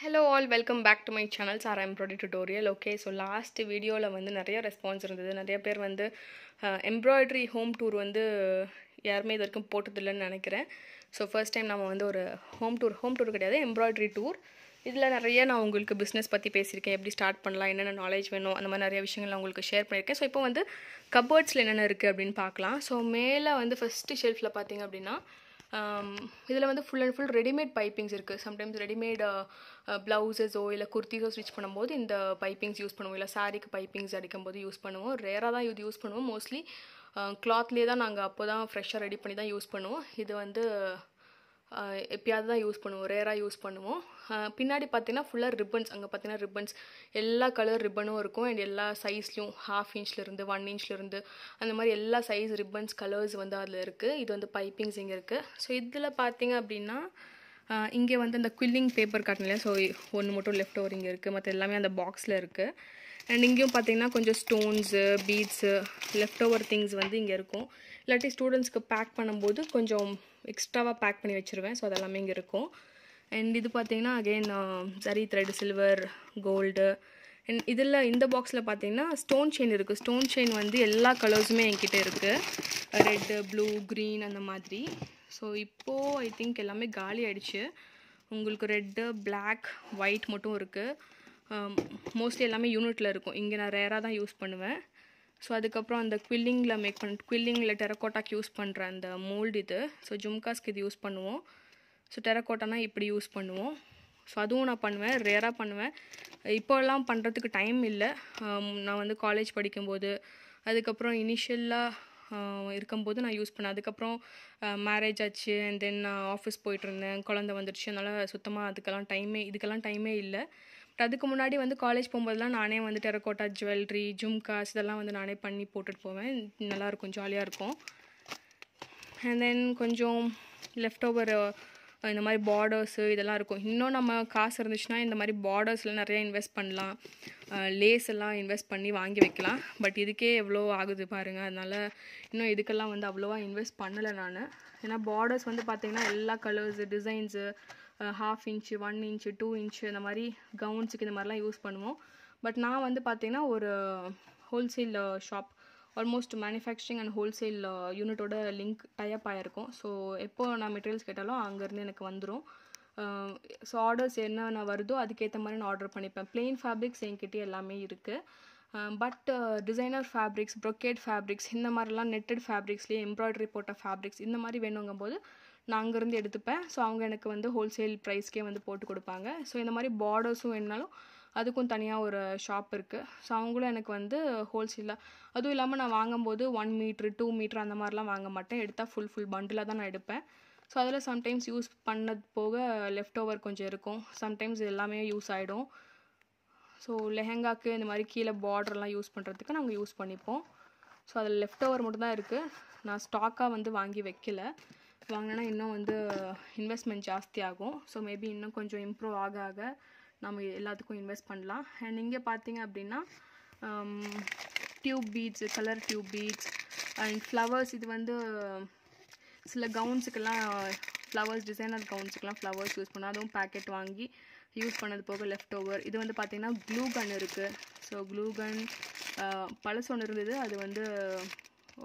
hello all welcome back to my channel sir embroidery tutorial okay so last வீடியோவில் வந்து நிறைய response இருந்தது நிறைய பேர் வந்து எம்ப்ராய்டரி ஹோம் டூர் வந்து யாருமே இது வரைக்கும் போட்டதில்லைன்னு நினைக்கிறேன் ஸோ ஃபர்ஸ்ட் டைம் நம்ம வந்து ஒரு ஹோம் டூர் ஹோம் டூர் கிடையாது எம்ப்ராய்டரி டூர் இதில் நிறைய நான் உங்களுக்கு பிஸ்னஸ் பற்றி பேசியிருக்கேன் எப்படி ஸ்டார்ட் பண்ணலாம் என்னென்ன நாலேஜ் வேணும் அந்த மாதிரி நிறைய விஷயங்கள் நான் உங்களுக்கு ஷேர் பண்ணியிருக்கேன் ஸோ இப்போ வந்து கபர்ட்ஸில் என்னென்ன இருக்குது அப்படின்னு பார்க்கலாம் ஸோ மேலே வந்து ஃபஸ்ட்டு ஷெல்ஃபில் பார்த்தீங்க அப்படின்னா Um, இதில் வந்து full and full readymade pipings இருக்குது சம்டைம்ஸ் ரெடிமேட் ப்ளவுஸஸோ இல்லை குர்த்திஸோ ஸ்டிச் பண்ணும்போது இந்த பைப்பிங்ஸ் யூஸ் பண்ணுவோம் இல்லை சாரீக்கு பைப்பிங்ஸ் அடிக்கும்போது யூஸ் பண்ணுவோம் ரேராக தான் இது யூஸ் பண்ணுவோம் மோஸ்ட்லி uh, கிளாத்லேயே தான் நாங்கள் அப்போ தான் ஃப்ரெஷ்ஷாக ரெடி பண்ணி தான் யூஸ் பண்ணுவோம் இது வந்து எப்பயாவது தான் யூஸ் பண்ணுவோம் ரேராக யூஸ் பண்ணுவோம் பின்னாடி பார்த்தீங்கன்னா ஃபுல்லாக ரிப்பன்ஸ் அங்கே பார்த்தீங்கன்னா ரிப்பன்ஸ் எல்லா கலர் ரிப்பனும் இருக்கும் அண்ட் எல்லா சைஸ்லையும் ஹாஃப் இன்ச்லேருந்து ஒன் இன்ச்லேருந்து அந்த மாதிரி எல்லா சைஸ் ரிப்பன்ஸ் கலர்ஸ் வந்து அதில் இருக்குது இது வந்து பைப்பிங்ஸ் இங்கே இருக்குது ஸோ இதில் பார்த்தீங்க அப்படின்னா இங்கே வந்து அந்த குல்லிங் பேப்பர் காட்டினல ஸோ ஒன்று மட்டும் லெஃப்ட் ஓவர் இங்கே இருக்குது மற்ற எல்லாமே அந்த பாக்ஸில் இருக்குது அண்ட் இங்கேயும் பார்த்தீங்கன்னா கொஞ்சம் stones beads left over things வந்து இங்கே இருக்கும் இல்லாட்டி ஸ்டூடெண்ட்ஸ்க்கு பேக் பண்ணும்போது கொஞ்சம் எக்ஸ்ட்ராவாக பேக் பண்ணி வச்சுருவேன் ஸோ அதெல்லாமே இங்கே இருக்கும் அண்ட் இது பார்த்தீங்கன்னா அகெயின் சரி த்ரெட் சில்வர் கோல்டு அண்ட் இதில் இந்த பாக்ஸில் பார்த்தீங்கன்னா ஸ்டோன் செயின் இருக்குது ஸ்டோன் செயின் வந்து எல்லா கலர்ஸுமே என்கிட்ட இருக்குது ரெட்டு ப்ளூ க்ரீன் அந்த மாதிரி ஸோ இப்போது ஐ திங்க் எல்லாமே காலி ஆகிடுச்சு உங்களுக்கு ரெட்டு பிளாக் ஒயிட் மட்டும் இருக்குது மோஸ்ட்லி எல்லாமே யூனிட்டில் இருக்கும் இங்கே நான் ரேராக தான் யூஸ் பண்ணுவேன் ஸோ அதுக்கப்புறம் அந்த குவில்லிங்கில் மேக் பண்ண குவில்லிங்கில் டெரக்கோட்டாக்கு யூஸ் பண்ணுற அந்த மோல்டு இது ஸோ ஜும்காஸ்க்கு இது யூஸ் பண்ணுவோம் ஸோ டெரக்கோட்டானா இப்படி யூஸ் பண்ணுவோம் ஸோ அதுவும் நான் பண்ணுவேன் ரேராக பண்ணுவேன் இப்போல்லாம் பண்ணுறதுக்கு டைம் இல்லை நான் வந்து காலேஜ் படிக்கும்போது அதுக்கப்புறம் இனிஷியலாக இருக்கும்போது நான் யூஸ் பண்ணேன் அதுக்கப்புறம் மேரேஜ் ஆச்சு அண்ட் தென் நான் ஆஃபீஸ் போயிட்டுருந்தேன் குழந்த வந்துடுச்சு அதனால் சுத்தமாக அதுக்கெல்லாம் டைமே இதுக்கெல்லாம் டைமே இல்லை அதுக்கு முன்னாடி வந்து காலேஜ் போகும்போதெல்லாம் நானே வந்து டெரக்கோட்டா ஜுவல்லரி ஜும்காஸ் இதெல்லாம் வந்து நானே பண்ணி போட்டுட்டு போவேன் நல்லாயிருக்கும் ஜாலியாக இருக்கும் அண்ட் தென் கொஞ்சம் லெஃப்ட் ஓவர் இந்த மாதிரி பார்டர்ஸு இதெல்லாம் இருக்கும் இன்னும் நம்ம காசு இருந்துச்சுன்னா இந்த மாதிரி பார்டர்ஸில் நிறையா இன்வெஸ்ட் பண்ணலாம் லேஸ் எல்லாம் இன்வெஸ்ட் பண்ணி வாங்கி வைக்கலாம் பட் இதுக்கே எவ்வளோ ஆகுது பாருங்கள் அதனால் இன்னும் இதுக்கெல்லாம் வந்து அவ்வளோவா இன்வெஸ்ட் பண்ணலை நான் ஏன்னா பார்டர்ஸ் வந்து பார்த்திங்கன்னா எல்லா colours designs half inch one inch two inch இந்த மாதிரி கவுன்ஸுக்கு இந்த மாதிரிலாம் யூஸ் பண்ணுவோம் பட் நான் வந்து பார்த்திங்கன்னா ஒரு wholesale shop almost manufacturing and wholesale யூனிட்டோட லிங்க் டைப் ஆகிருக்கும் ஸோ எப்போ நான் மெட்டீரியல்ஸ் கேட்டாலும் அங்கேருந்து எனக்கு வந்துடும் ஸோ ஆர்டர்ஸ் என்னென்ன வருதோ அதுக்கேற்ற மாதிரி நான் ஆர்டர் பண்ணிப்பேன் பிளெயின் ஃபேப்ரிக்ஸ் என்கிட்ட எல்லாமே இருக்குது but designer fabrics brocade fabrics இந்த மாதிரிலாம் நெட்டட் ஃபேப்ரிக்ஸ்லேயே எம்ப்ராய்டரி போட்ட ஃபேப்ரிக்ஸ் இந்த மாதிரி வேணுங்கும்போது நான் அங்கேருந்து எடுத்துப்பேன் ஸோ அவங்க எனக்கு வந்து ஹோல்சேல் ப்ரைஸ்க்கே வந்து போட்டு கொடுப்பாங்க ஸோ இந்த மாதிரி பார்டர்ஸும் வேணுனாலும் அதுக்கும் தனியாக ஒரு ஷாப் இருக்குது ஸோ அவங்களும் எனக்கு வந்து ஹோல்சேலாக அதுவும் இல்லாமல் நான் வாங்கும்போது ஒன் மீட்ரு டூ மீட்ரு அந்த மாதிரிலாம் வாங்க மாட்டேன் எடுத்தால் ஃபுல் ஃபுல் பண்டிலாக தான் நான் எடுப்பேன் ஸோ அதில் சம்டைம்ஸ் யூஸ் பண்ணது போக லெஃப்ட் ஓவர் கொஞ்சம் இருக்கும் சம்டைம்ஸ் எல்லாமே யூஸ் ஆகிடும் ஸோ லெஹங்காக்கு இந்த மாதிரி கீழே பார்டர்லாம் யூஸ் பண்ணுறதுக்கு நாங்கள் யூஸ் பண்ணிப்போம் ஸோ அதில் லெஃப்ட் ஓவர் மட்டும் தான் இருக்குது நான் ஸ்டாக்காக வந்து வாங்கி வைக்கல வாங்கினா இன்னும் வந்து இன்வெஸ்ட்மெண்ட் ஜாஸ்தி ஆகும் ஸோ மேபி இன்னும் கொஞ்சம் இம்ப்ரூவ் ஆக ஆக நம்ம எல்லாத்துக்கும் இன்வெஸ்ட் பண்ணலாம் அண்ட் இங்கே பார்த்தீங்க அப்படின்னா tube beads colour tube beads and flowers இது வந்து சில கவுன்ஸுக்கெல்லாம் ஃப்ளவர்ஸ் டிசைனர் கவுன்ஸுக்கெல்லாம் ஃப்ளவர்ஸ் யூஸ் பண்ணால் அதுவும் பேக்கெட் வாங்கி யூஸ் பண்ணது போக லெஃப்ட் ஓவர் இது வந்து பார்த்திங்கன்னா க்ளூ கன் இருக்குது ஸோ க்ளூ கன் பழசு ஒன்று இருந்தது அது வந்து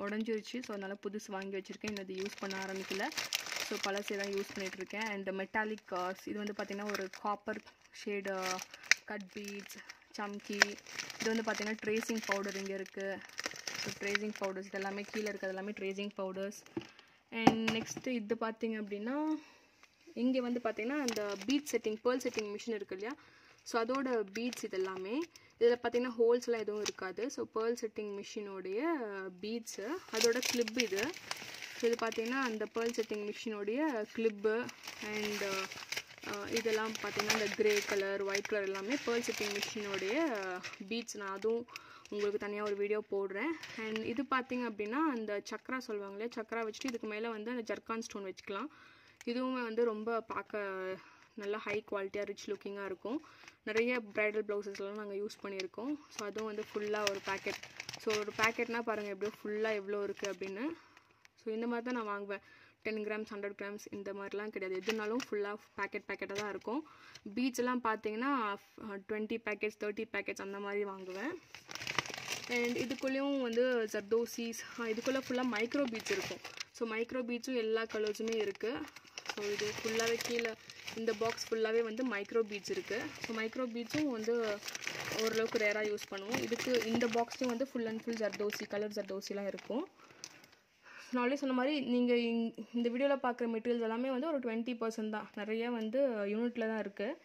உடஞ்சிருச்சு ஸோ அதனால் புதுசு வாங்கி வச்சுருக்கேன் இன்னும் இது யூஸ் பண்ண ஆரம்பிக்கல ஸோ பழசே தான் யூஸ் பண்ணிகிட்ருக்கேன் அண்ட் மெட்டாலிக் காஸ் இது வந்து பார்த்திங்கன்னா ஒரு காப்பர் ஷேடு கட் பீட்ஸ் சம்கி இது வந்து பார்த்திங்கன்னா ட்ரேசிங் பவுடர் இங்கே இருக்குது ஸோ ட்ரேசிங் பவுடர்ஸ் இது எல்லாமே கீழே இருக்கிறது எல்லாமே ட்ரேசிங் பவுடர்ஸ் அண்ட் நெக்ஸ்ட்டு இது பார்த்திங்க அப்படின்னா இங்கே வந்து பார்த்திங்கன்னா அந்த bead setting pearl setting machine இருக்குது இல்லையா ஸோ அதோட பீட்ஸ் இதெல்லாமே இதில் பார்த்தீங்கன்னா ஹோல்ஸ்லாம் எதுவும் இருக்காது ஸோ பேர்ல் செட்டிங் மிஷினோடைய பீட்ஸு அதோட கிளிப் இது ஸோ இது பார்த்தீங்கன்னா அந்த பேர்ல் செட்டிங் மிஷினோடைய கிளிப்பு அண்டு இதெல்லாம் பார்த்தீங்கன்னா இந்த க்ரே கலர் ஒயிட் கலர் எல்லாமே பேர்ல் செட்டிங் மிஷினோடைய பீட்ஸ் நான் அதுவும் உங்களுக்கு தனியாக ஒரு வீடியோ போடுறேன் அண்ட் இது பார்த்திங்க அப்படின்னா அந்த சக்கரா சொல்லுவாங்களே சக்கரா வச்சுட்டு இதுக்கு மேலே வந்து அந்த ஜர்கான் ஸ்டோன் வச்சுக்கலாம் இதுவுமே வந்து ரொம்ப பார்க்க நல்லா ஹை குவாலிட்டியாக ரிச் லுக்கிங்காக இருக்கும் நிறைய ப்ரைடல் ப்ளவுசஸ்லாம் நாங்கள் யூஸ் பண்ணியிருக்கோம் ஸோ அதுவும் வந்து ஃபுல்லாக ஒரு பேக்கெட் ஸோ ஒரு பேக்கெட்னால் பாருங்கள் எப்படியோ ஃபுல்லாக எவ்வளோ இருக்குது அப்படின்னு ஸோ இந்த மாதிரி தான் நான் வாங்குவேன் டென் கிராம்ஸ் ஹண்ட்ரட் கிராம்ஸ் இந்த மாதிரிலாம் கிடையாது எதுனாலும் ஃபுல்லாக பேக்கெட் பேக்கெட்டாக தான் இருக்கும் பீச்செலாம் பார்த்தீங்கன்னா டுவெண்ட்டி பேக்கெட்ஸ் தேர்ட்டி பேக்கெட்ஸ் அந்த மாதிரி வாங்குவேன் அண்ட் இதுக்குள்ளேயும் வந்து ஜர்தோசிஸ் இதுக்குள்ளே ஃபுல்லாக மைக்ரோ பீச் இருக்கும் ஸோ மைக்ரோ பீச்சும் எல்லா கலர்ஸுமே இருக்குது ஸோ இது ஃபுல்லாகவே கீழே இந்த பாக்ஸ் ஃபுல்லாகவே வந்து மைக்ரோ பீட்ஸ் இருக்குது ஸோ மைக்ரோ பீட்ஸும் வந்து ஓரளவுக்கு ரேராக யூஸ் பண்ணுவோம் இதுக்கு இந்த பாக்ஸ்லேயும் வந்து ஃபுல் அண்ட் ஃபுல் ஜர்தோசி கலர் ஜர்தோசிலாம் இருக்கும் ஆல்ரெடி சொன்ன மாதிரி நீங்கள் இந்த வீடியோவில் பார்க்குற மெட்டீரியல்ஸ் எல்லாமே வந்து ஒரு டுவெண்ட்டி பர்சன்ட் தான் நிறைய வந்து யூனிட்டில் தான் இருக்குது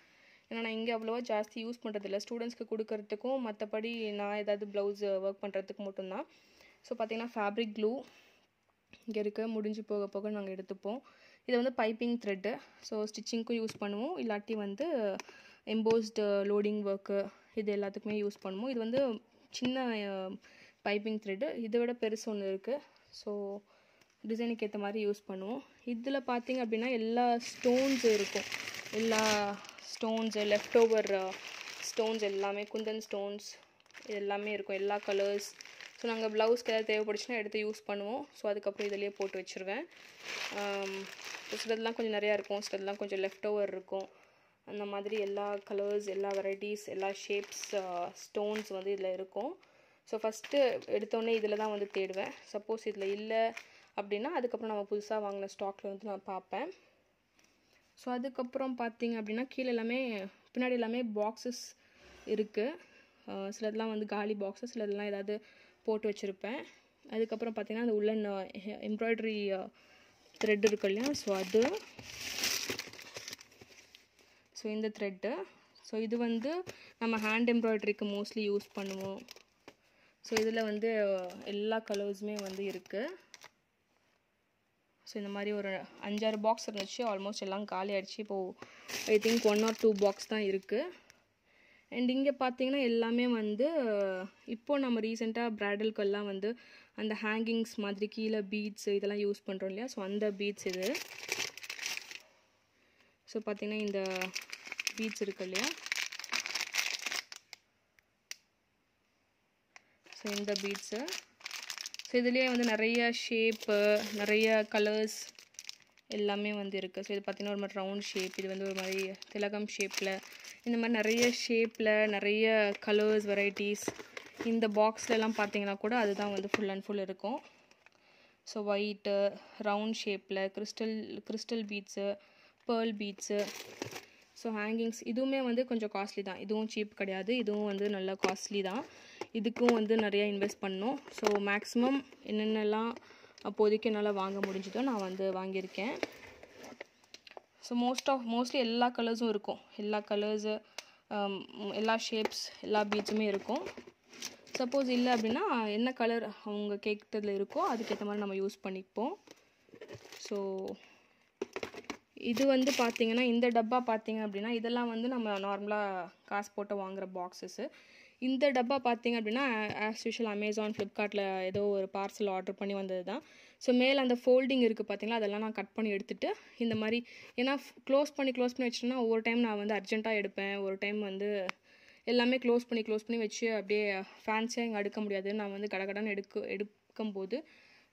ஏன்னா நான் இங்கே அவ்வளோவா ஜாஸ்தி யூஸ் பண்ணுறதில்ல ஸ்டூடெண்ட்ஸ்க்கு கொடுக்கறதுக்கும் மற்றபடி நான் ஏதாவது ப்ளவுஸ் ஒர்க் பண்ணுறதுக்கு மட்டும்தான் ஸோ பார்த்திங்கன்னா ஃபேப்ரிக் க்ளூ இங்கே இருக்க முடிஞ்சு போக போக நாங்கள் எடுத்துப்போம் இது வந்து பைப்பிங் த்ரெட்டு ஸோ ஸ்டிச்சிங்க்கும் யூஸ் பண்ணுவோம் இல்லாட்டி வந்து எம்போஸ்டு லோடிங் ஒர்க்கு இது எல்லாத்துக்குமே யூஸ் பண்ணுவோம் இது வந்து சின்ன பைப்பிங் uh, த்ரெட்டு இதை விட பெருசு ஒன்று இருக்குது ஸோ டிசைனுக்கு ஏற்ற மாதிரி யூஸ் பண்ணுவோம் இதில் பார்த்திங்க அப்படின்னா எல்லா ஸ்டோன்ஸ் இருக்கும் எல்லா ஸ்டோன்ஸு லெஃப்ட் ஓவர் ஸ்டோன்ஸ் எல்லாமே குந்தன் ஸ்டோன்ஸ் எல்லாமே இருக்கும் எல்லா கலர்ஸ் ஸோ நாங்கள் ப்ளவுஸ்க்கு ஏதாவது தேவைப்படுச்சுன்னா எடுத்து யூஸ் பண்ணுவோம் ஸோ அதுக்கப்புறம் இதிலேயே போட்டு வச்சுருவேன் இதெல்லாம் கொஞ்சம் நிறையா இருக்கும் இதெல்லாம் கொஞ்சம் லெஃப்ட் ஓவர் இருக்கும் அந்த மாதிரி எல்லா கலர்ஸ் எல்லா வெரைட்டிஸ் எல்லா ஷேப்ஸ் ஸ்டோன்ஸ் வந்து இதில் இருக்கும் ஸோ ஃபஸ்ட்டு எடுத்தோடனே இதில் தான் வந்து தேடுவேன் சப்போஸ் இதில் இல்லை அப்படின்னா அதுக்கப்புறம் நம்ம புதுசாக வாங்கின ஸ்டாக்ல வந்து நான் பார்ப்பேன் ஸோ அதுக்கப்புறம் பார்த்தீங்க அப்படின்னா கீழே எல்லாமே பின்னாடி எல்லாமே பாக்ஸஸ் இருக்குது சிலதெல்லாம் வந்து காலி பாக்ஸஸ் சிலதெல்லாம் ஏதாவது போட்டு வச்சுருப்பேன் அதுக்கப்புறம் பார்த்திங்கன்னா அந்த உள்ளன் எம்ப்ராய்டரி த்ரெட் இருக்கு இல்லையா ஸோ அது ஸோ இந்த த்ரெட்டு ஸோ இது வந்து நம்ம ஹேண்ட் எம்ப்ராய்டரிக்கு மோஸ்ட்லி யூஸ் பண்ணுவோம் ஸோ இதில் வந்து எல்லா கலர்ஸுமே வந்து இருக்குது ஸோ இந்த மாதிரி ஒரு அஞ்சாறு பாக்ஸ் இருந்துச்சு ஆல்மோஸ்ட் எல்லாம் காலி ஆகிடுச்சு இப்போது I think one or two box தான் இருக்குது அண்ட் இங்கே பார்த்தீங்கன்னா எல்லாமே வந்து இப்போது நம்ம ரீசெண்டாக எல்லாம் வந்து அந்த ஹேங்கிங்ஸ் மாதிரி கீழே பீட்ஸ் இதெல்லாம் யூஸ் பண்ணுறோம் இல்லையா ஸோ அந்த பீட்ஸ் இது ஸோ பார்த்தீங்கன்னா இந்த பீட்ஸ் இருக்கு இல்லையா ஸோ இந்த பீட்ஸு ஸோ இதுலேயே வந்து நிறைய ஷேப்பு நிறைய கலர்ஸ் எல்லாமே வந்து இருக்குது ஸோ இது பார்த்திங்கன்னா ஒரு மாதிரி ரவுண்ட் ஷேப் இது வந்து ஒரு மாதிரி திலகம் ஷேப்பில் இந்த மாதிரி நிறைய ஷேப்பில் நிறைய கலர்ஸ் வெரைட்டிஸ் இந்த பாக்ஸ்லலாம் பார்த்தீங்கன்னா கூட அதுதான் வந்து ஃபுல் அண்ட் ஃபுல் இருக்கும் ஸோ ஒயிட்டு ரவுண்ட் ஷேப்பில் crystal crystal beads pearl beads so hangings இதுவுமே வந்து கொஞ்சம் காஸ்ட்லி தான் இதுவும் சீப் கிடையாது இதுவும் வந்து நல்லா காஸ்ட்லி தான் இதுக்கும் வந்து நிறையா இன்வெஸ்ட் பண்ணும் ஸோ மேக்ஸிமம் என்னென்னலாம் அப்போதைக்கு என்னால் வாங்க முடிஞ்சுதோ நான் வந்து வாங்கியிருக்கேன் ஸோ மோஸ்ட் ஆஃப் மோஸ்ட்லி எல்லா கலர்ஸும் இருக்கும் எல்லா கலர்ஸு um, எல்லா ஷேப்ஸ் எல்லா பீட்ஸுமே இருக்கும் சப்போஸ் இல்லை அப்படின்னா என்ன கலர் அவங்க கேட்டதில் இருக்கோ அதுக்கேற்ற மாதிரி நம்ம யூஸ் பண்ணிப்போம் ஸோ இது வந்து பார்த்திங்கன்னா இந்த டப்பா பார்த்திங்க அப்படின்னா இதெல்லாம் வந்து நம்ம நார்மலாக காசு போட்டு வாங்குகிற பாக்ஸஸ்ஸு இந்த டப்பா பார்த்திங்க அப்படின்னா ஆஸ் யூஷுவல் அமேசான் ஃப்ளிப்கார்ட்டில் ஏதோ ஒரு பார்சல் ஆர்டர் பண்ணி வந்தது தான் ஸோ மேலே அந்த ஃபோல்டிங் இருக்குது பார்த்தீங்களா அதெல்லாம் நான் கட் பண்ணி எடுத்துட்டு இந்த மாதிரி ஏன்னா க்ளோஸ் பண்ணி க்ளோஸ் பண்ணி வச்சிட்டோன்னா ஒவ்வொரு டைம் நான் வந்து அர்ஜென்ட்டாக எடுப்பேன் ஒரு டைம் வந்து எல்லாமே க்ளோஸ் பண்ணி க்ளோஸ் பண்ணி வச்சு அப்படியே ஃபேன்ஸியாக இங்கே அடுக்க முடியாது நான் வந்து கடகடன்னு எடுக்க எடுக்கும்போது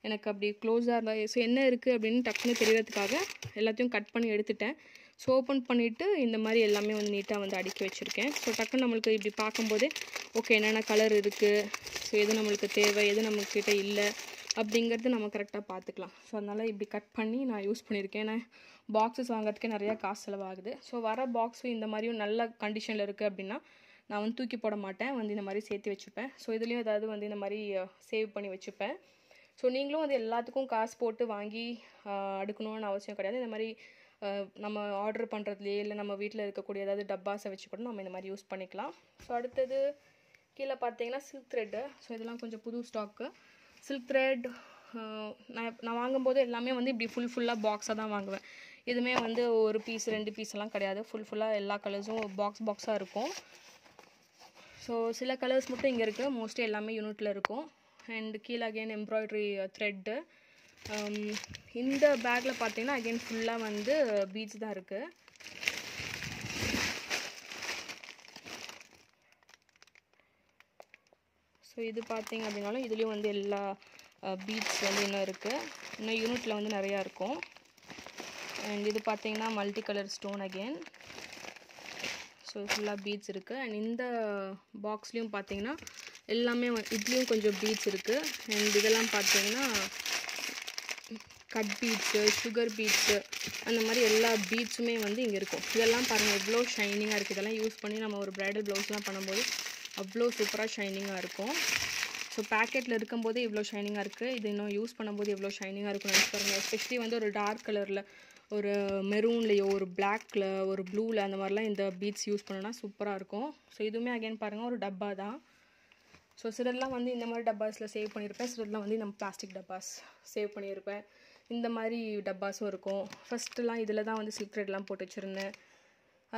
எனக்கு அப்படி க்ளோஸாக இருந்தால் ஸோ என்ன இருக்குது அப்படின்னு டக்குன்னு தெரியறதுக்காக எல்லாத்தையும் கட் பண்ணி எடுத்துட்டேன் ஸோ ஓப்பன் பண்ணிவிட்டு இந்த மாதிரி எல்லாமே வந்து நீட்டாக வந்து அடுக்கி வச்சுருக்கேன் ஸோ டக்குன்னு நம்மளுக்கு இப்படி பார்க்கும்போதே ஓகே என்னென்ன கலர் இருக்குது ஸோ எது நம்மளுக்கு தேவை எது நம்மக்கிட்ட இல்லை அப்படிங்கிறது நம்ம கரெக்டாக பார்த்துக்கலாம் ஸோ அதனால் இப்படி கட் பண்ணி நான் யூஸ் பண்ணியிருக்கேன் ஏன்னா பாக்ஸஸ் வாங்குறதுக்கே நிறையா காசு செலவாகுது ஸோ வர பாக்ஸு இந்த மாதிரியும் நல்ல கண்டிஷனில் இருக்குது அப்படின்னா நான் வந்து தூக்கி போட மாட்டேன் வந்து இந்த மாதிரி சேர்த்து வச்சுப்பேன் ஸோ இதுலேயும் ஏதாவது வந்து இந்த மாதிரி சேவ் பண்ணி வச்சுப்பேன் ஸோ நீங்களும் வந்து எல்லாத்துக்கும் காசு போட்டு வாங்கி அடுக்கணும்னு அவசியம் கிடையாது இந்த மாதிரி நம்ம ஆர்டர் பண்ணுறதுலேயே இல்லை நம்ம வீட்டில் இருக்கக்கூடிய ஏதாவது டப்பாஸை வச்சு கூட நம்ம இந்த மாதிரி யூஸ் பண்ணிக்கலாம் ஸோ அடுத்தது கீழே பார்த்தீங்கன்னா சில்க் த்ரெட்டு ஸோ இதெல்லாம் கொஞ்சம் புது ஸ்டாக்கு சில்க் த்ரெட் uh, நான் நான் வாங்கும்போது எல்லாமே வந்து இப்படி ஃபுல் ஃபுல்லாக பாக்ஸாக தான் வாங்குவேன் இதுவுமே வந்து ஒரு பீஸ் ரெண்டு பீஸ் எல்லாம் கிடையாது ஃபுல் ஃபுல்லாக எல்லா கலர்ஸும் பாக்ஸ் பாக்ஸாக இருக்கும் ஸோ சில கலர்ஸ் மட்டும் இங்கே இருக்குது மோஸ்ட்லி எல்லாமே யூனிட்டில் இருக்கும் அண்ட் கீழே அகெயின் எம்ப்ராய்ட்ரி த்ரெட்டு இந்த பேக்கில் பார்த்தீங்கன்னா அகெயின் ஃபுல்லாக வந்து பீச் தான் இருக்குது ஸோ இது பார்த்திங்க அப்படின்னாலும் இதுலேயும் வந்து எல்லா பீட்ஸ் வந்து இன்னும் இருக்குது இன்னும் யூனிட்டில் வந்து நிறையா இருக்கும் அண்ட் இது பார்த்திங்கன்னா multi colour stone again so ஃபுல்லாக பீட்ஸ் இருக்குது அண்ட் இந்த பாக்ஸ்லேயும் பார்த்தீங்கன்னா எல்லாமே இதுலேயும் கொஞ்சம் பீட்ஸ் இருக்குது அண்ட் இதெல்லாம் பார்த்தீங்கன்னா கட் பீட்ஸு சுகர் பீட்ஸு அந்த மாதிரி எல்லா பீட்ஸுமே வந்து இங்கே இருக்கும் இதெல்லாம் பாருங்கள் எவ்வளோ ஷைனிங்காக இருக்குது இதெல்லாம் யூஸ் பண்ணி நம்ம ஒரு ப்ரைடல் ப்ளவுஸ்லாம் பண்ணும்போது அவ்வளோ சூப்பராக ஷைனிங்காக இருக்கும் ஸோ பேக்கெட்டில் இருக்கும்போதே இவ்வளோ ஷைனிங்காக இருக்குது இது இன்னும் யூஸ் பண்ணும்போது எவ்வளோ ஷைனிங்காக இருக்கும் நினச்சி பாருங்கள் எஸ்பெஷலி வந்து ஒரு டார்க் கலரில் ஒரு மெரூன்லேயோ ஒரு பிளாக்கில் ஒரு ப்ளூவில் அந்த மாதிரிலாம் இந்த பீட்ஸ் யூஸ் பண்ணோன்னா சூப்பராக இருக்கும் ஸோ இதுவுமே அகைன் பாருங்கள் ஒரு டப்பா தான் ஸோ சிலர்லாம் வந்து இந்த மாதிரி டப்பாஸில் சேவ் பண்ணியிருப்பேன் சிலர்லாம் வந்து நம்ம பிளாஸ்டிக் டப்பாஸ் சேவ் பண்ணியிருப்பேன் இந்த மாதிரி டப்பாஸும் இருக்கும் ஃபஸ்ட்டுலாம் இதில் தான் வந்து சீக்ரெட்லாம் போட்டு வச்சுருந்தேன்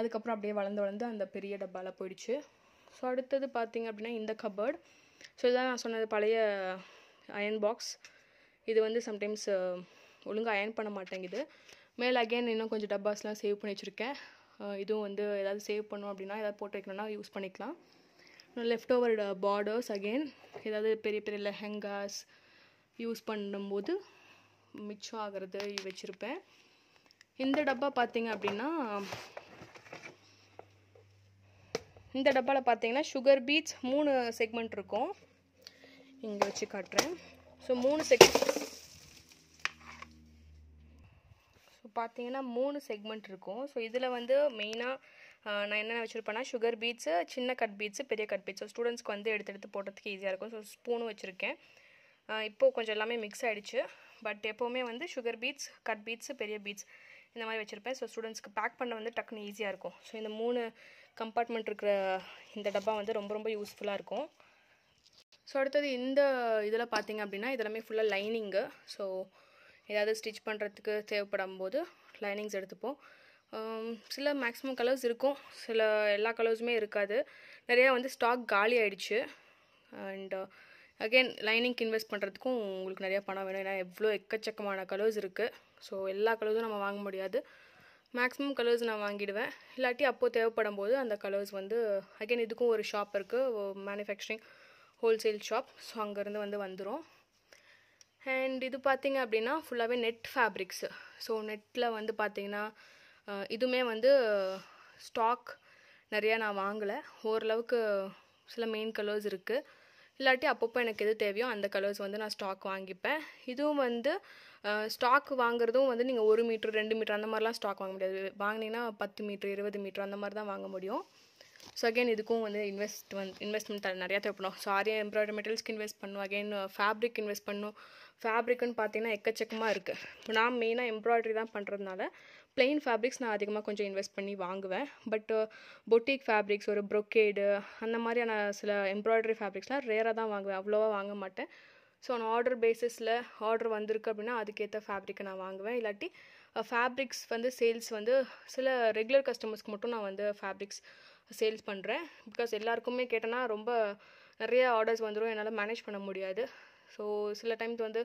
அதுக்கப்புறம் அப்படியே வளர்ந்து வளர்ந்து அந்த பெரிய டப்பாவில் போயிடுச்சு ஸோ அடுத்தது பார்த்திங்க அப்படின்னா இந்த கபர்ட் ஸோ இதான் நான் சொன்னது பழைய அயன் பாக்ஸ் இது வந்து சம்டைம்ஸ் ஒழுங்காக அயன் பண்ண மாட்டேங்குது மேலே அகைன் இன்னும் கொஞ்சம் டப்பாஸ்லாம் சேவ் பண்ணி வச்சுருக்கேன் இதுவும் வந்து ஏதாவது சேவ் பண்ணோம் அப்படின்னா ஏதாவது போட்டு வைக்கணும்னா யூஸ் பண்ணிக்கலாம் லெஃப்ட் ஓவர் பார்டர்ஸ் அகெயின் ஏதாவது பெரிய பெரிய லெஹங்காஸ் யூஸ் பண்ணும்போது மிச்சம் ஆகிறது வச்சுருப்பேன் இந்த டப்பா பார்த்திங்க அப்படின்னா இந்த டப்பாவில் பார்த்தீங்கன்னா சுகர் பீட்ஸ் மூணு செக்மெண்ட் இருக்கும் இங்கே வச்சு காட்டுறேன் ஸோ மூணு செக் ஸோ பார்த்தீங்கன்னா மூணு செக்மெண்ட் இருக்கும் ஸோ இதில் வந்து மெயினாக நான் என்னென்ன வச்சுருப்பேன்னா சுகர் பீட்ஸு சின்ன கட் பீட்ஸு பெரிய கட் பீட்ஸ் ஸோ ஸ்டூடெண்ட்ஸ்க்கு வந்து எடுத்து எடுத்து போடுறதுக்கு ஈஸியாக இருக்கும் ஸோ ஸ்பூனும் வச்சுருக்கேன் இப்போது கொஞ்சம் எல்லாமே மிக்ஸ் ஆகிடுச்சு பட் எப்போவுமே வந்து சுகர் பீட்ஸ் கட் பீட்ஸு பெரிய பீட்ஸ் இந்த மாதிரி வச்சுருப்பேன் ஸோ ஸ்டூடெண்ட்ஸ்க்கு பேக் பண்ண வந்து டக்குன்னு ஈஸியாக இருக்கும் ஸோ இந்த மூணு கம்பார்ட்மெண்ட் இருக்கிற இந்த டப்பா வந்து ரொம்ப ரொம்ப யூஸ்ஃபுல்லாக இருக்கும் ஸோ அடுத்தது இந்த இதில் பார்த்திங்க அப்படின்னா இதெல்லாமே ஃபுல்லாக லைனிங்கு ஸோ ஏதாவது ஸ்டிச் பண்ணுறதுக்கு தேவைப்படும் போது லைனிங்ஸ் எடுத்துப்போம் சில மேக்ஸிமம் கலர்ஸ் இருக்கும் சில எல்லா கலர்ஸுமே இருக்காது நிறையா வந்து ஸ்டாக் காலி ஆகிடுச்சு அண்ட் அகெயின் லைனிங்க்கு இன்வெஸ்ட் பண்ணுறதுக்கும் உங்களுக்கு நிறையா பணம் வேணும் ஏன்னா எவ்வளோ எக்கச்சக்கமான கலர்ஸ் இருக்குது ஸோ எல்லா கலர்ஸும் நம்ம வாங்க முடியாது மேக்ஸிமம் கலர்ஸ் நான் வாங்கிடுவேன் இல்லாட்டி அப்போது தேவைப்படும் போது அந்த கலர்ஸ் வந்து அகைன் இதுக்கும் ஒரு ஷாப் இருக்குது மேனுஃபேக்சரிங் ஹோல்சேல் ஷாப் ஸோ அங்கேருந்து வந்து வந்துடும் அண்ட் இது பார்த்திங்க அப்படின்னா ஃபுல்லாகவே நெட் ஃபேப்ரிக்ஸு ஸோ நெட்டில் வந்து பார்த்திங்கன்னா இதுவுமே வந்து ஸ்டாக் நிறையா நான் வாங்கலை ஓரளவுக்கு சில மெயின் கலர்ஸ் இருக்குது இல்லாட்டி அப்பப்போ எனக்கு எது தேவையோ அந்த கலர்ஸ் வந்து நான் ஸ்டாக் வாங்கிப்பேன் இதுவும் வந்து ஸ்டாக் வாங்குறதும் வந்து நீங்கள் ஒரு மீட்ரு ரெண்டு மீட்ரு அந்த மாதிரிலாம் ஸ்டாக் வாங்க முடியாது வாங்கினீங்கன்னா பத்து மீட்ரு இருபது மீட்ரு அந்த மாதிரி தான் வாங்க முடியும் ஸோ அகெயின் இதுக்கும் வந்து இன்வெஸ்ட் இன்வெஸ்ட்மெண்ட் இன்வெஸ்ட்மெண்ட் நிறையா தேவைப்படும் ஸோ ஆரிய எம்ப்ராய்டரி மெட்டீரியல்ஸ்க்கு இன்வெஸ்ட் பண்ணும் அகெயின் ஃபேப்ரிக் இன்வெஸ்ட் பண்ணும் ஃபேப்ரிக்குன்னு பார்த்தீங்கன்னா எக்கச்சக்கமாக இருக்குது நான் மெயினாக எம்ப்ராய்டரி தான் பண்ணுறதுனால பிளெயின் ஃபேப்ரிக்ஸ் நான் அதிகமாக கொஞ்சம் இன்வெஸ்ட் பண்ணி வாங்குவேன் பட் பொட்டிக் ஃபேப்ரிக்ஸ் ஒரு ப்ரொக்கேடு அந்த மாதிரியான சில எம்ப்ராய்டரி ஃபேப்ரிக்ஸ்லாம் ரேராக தான் வாங்குவேன் அவ்வளோவா வாங்க மாட்டேன் ஸோ நான் ஆர்டர் பேஸிஸில் ஆர்டர் வந்திருக்கு அப்படின்னா அதுக்கேற்ற ஃபேப்ரிக்கை நான் வாங்குவேன் இல்லாட்டி ஃபேப்ரிக்ஸ் வந்து சேல்ஸ் வந்து சில ரெகுலர் கஸ்டமர்ஸ்க்கு மட்டும் நான் வந்து ஃபேப்ரிக்ஸ் சேல்ஸ் பண்ணுறேன் பிகாஸ் எல்லாருக்குமே கேட்டேன்னா ரொம்ப நிறைய ஆர்டர்ஸ் வந்துடும் என்னால் மேனேஜ் பண்ண முடியாது ஸோ சில டைம்ஸ் வந்து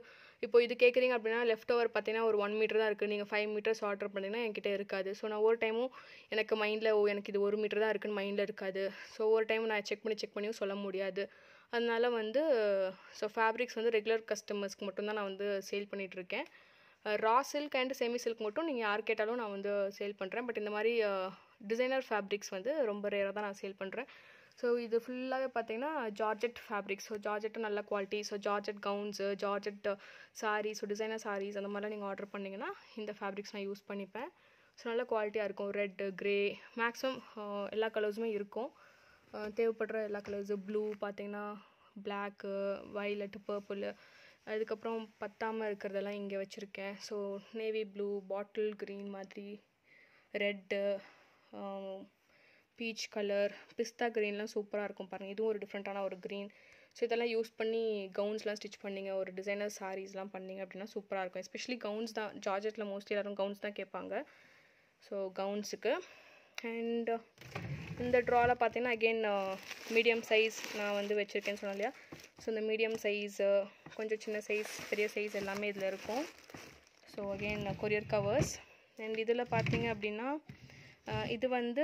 இப்போ இது கேட்குறீங்க அப்படின்னா லெஃப்ட் ஓவர் பார்த்தீங்கன்னா ஒரு ஒன் மீட்டர் தான் இருக்குது நீங்கள் ஃபைவ் மீட்டர்ஸ் ஆர்டர் பண்ணிங்கன்னா என்கிட்ட இருக்காது ஸோ நான் ஒரு டைமும் எனக்கு மைண்டில் ஓ எனக்கு இது ஒரு மீட்டர் தான் இருக்குன்னு மைண்டில் இருக்காது ஸோ ஒரு டைம் நான் செக் பண்ணி செக் பண்ணியும் சொல்ல முடியாது அதனால் வந்து ஸோ ஃபேப்ரிக்ஸ் வந்து ரெகுலர் கஸ்டமர்ஸ்க்கு மட்டும்தான் நான் வந்து சேல் பண்ணிகிட்ருக்கேன் raw silk and semi silk மட்டும் நீங்கள் யார் கேட்டாலும் நான் வந்து சேல் பண்ணுறேன் பட் இந்த மாதிரி டிசைனர் ஃபேப்ரிக்ஸ் வந்து ரொம்ப ரேராக தான் நான் சேல் பண்ணுறேன் ஸோ இது ஃபுல்லாகவே பார்த்தீங்கன்னா ஜார்ஜெட் ஃபேப்ரிக்ஸ் ஸோ ஜார்ஜெட்டும் நல்ல quality so georgette gowns georgette saris so designer saris அந்த மாதிரிலாம் நீங்கள் ஆர்டர் பண்ணிங்கன்னா இந்த ஃபேப்ரிக்ஸ் நான் யூஸ் பண்ணிப்பேன் ஸோ நல்ல குவாலிட்டியாக இருக்கும் ரெட்டு க்ரே மேக்ஸிமம் எல்லா கலர்ஸுமே இருக்கும் தேவைப்படுற எல்லா கலர்ஸும் ப்ளூ பார்த்தீங்கன்னா பிளாக்கு வயலட்டு பர்பிள் அதுக்கப்புறம் பத்தாமல் இருக்கிறதெல்லாம் இங்கே வச்சுருக்கேன் so navy blue bottle green மாதிரி ரெட்டு பீச் கலர் பிஸ்தா க்ரீன்லாம் சூப்பராக இருக்கும் பாருங்கள் இதுவும் ஒரு டிஃப்ரெண்ட்டான ஒரு க்ரீன் ஸோ இதெல்லாம் யூஸ் பண்ணி கவுன்ஸ்லாம் ஸ்டிச் பண்ணிங்க ஒரு டிசைனர் சாரீஸ்லாம் பண்ணிங்க அப்படின்னா சூப்பராக இருக்கும் எஸ்பெஷலி கவுன்ஸ் தான் ஜார்ஜெட்டில் மோஸ்ட்லி எல்லோரும் கவுன்ஸ் தான் கேட்பாங்க ஸோ கவுன்ஸுக்கு அண்ட் இந்த ட்ராவில் பார்த்தீங்கன்னா அகெயின் மீடியம் சைஸ் நான் வந்து வச்சுருக்கேன்னு சொன்னேன் இல்லையா ஸோ இந்த மீடியம் சைஸு கொஞ்சம் சின்ன சைஸ் பெரிய சைஸ் எல்லாமே இதில் இருக்கும் so again courier covers and இதில் பார்த்தீங்க அப்படின்னா இது வந்து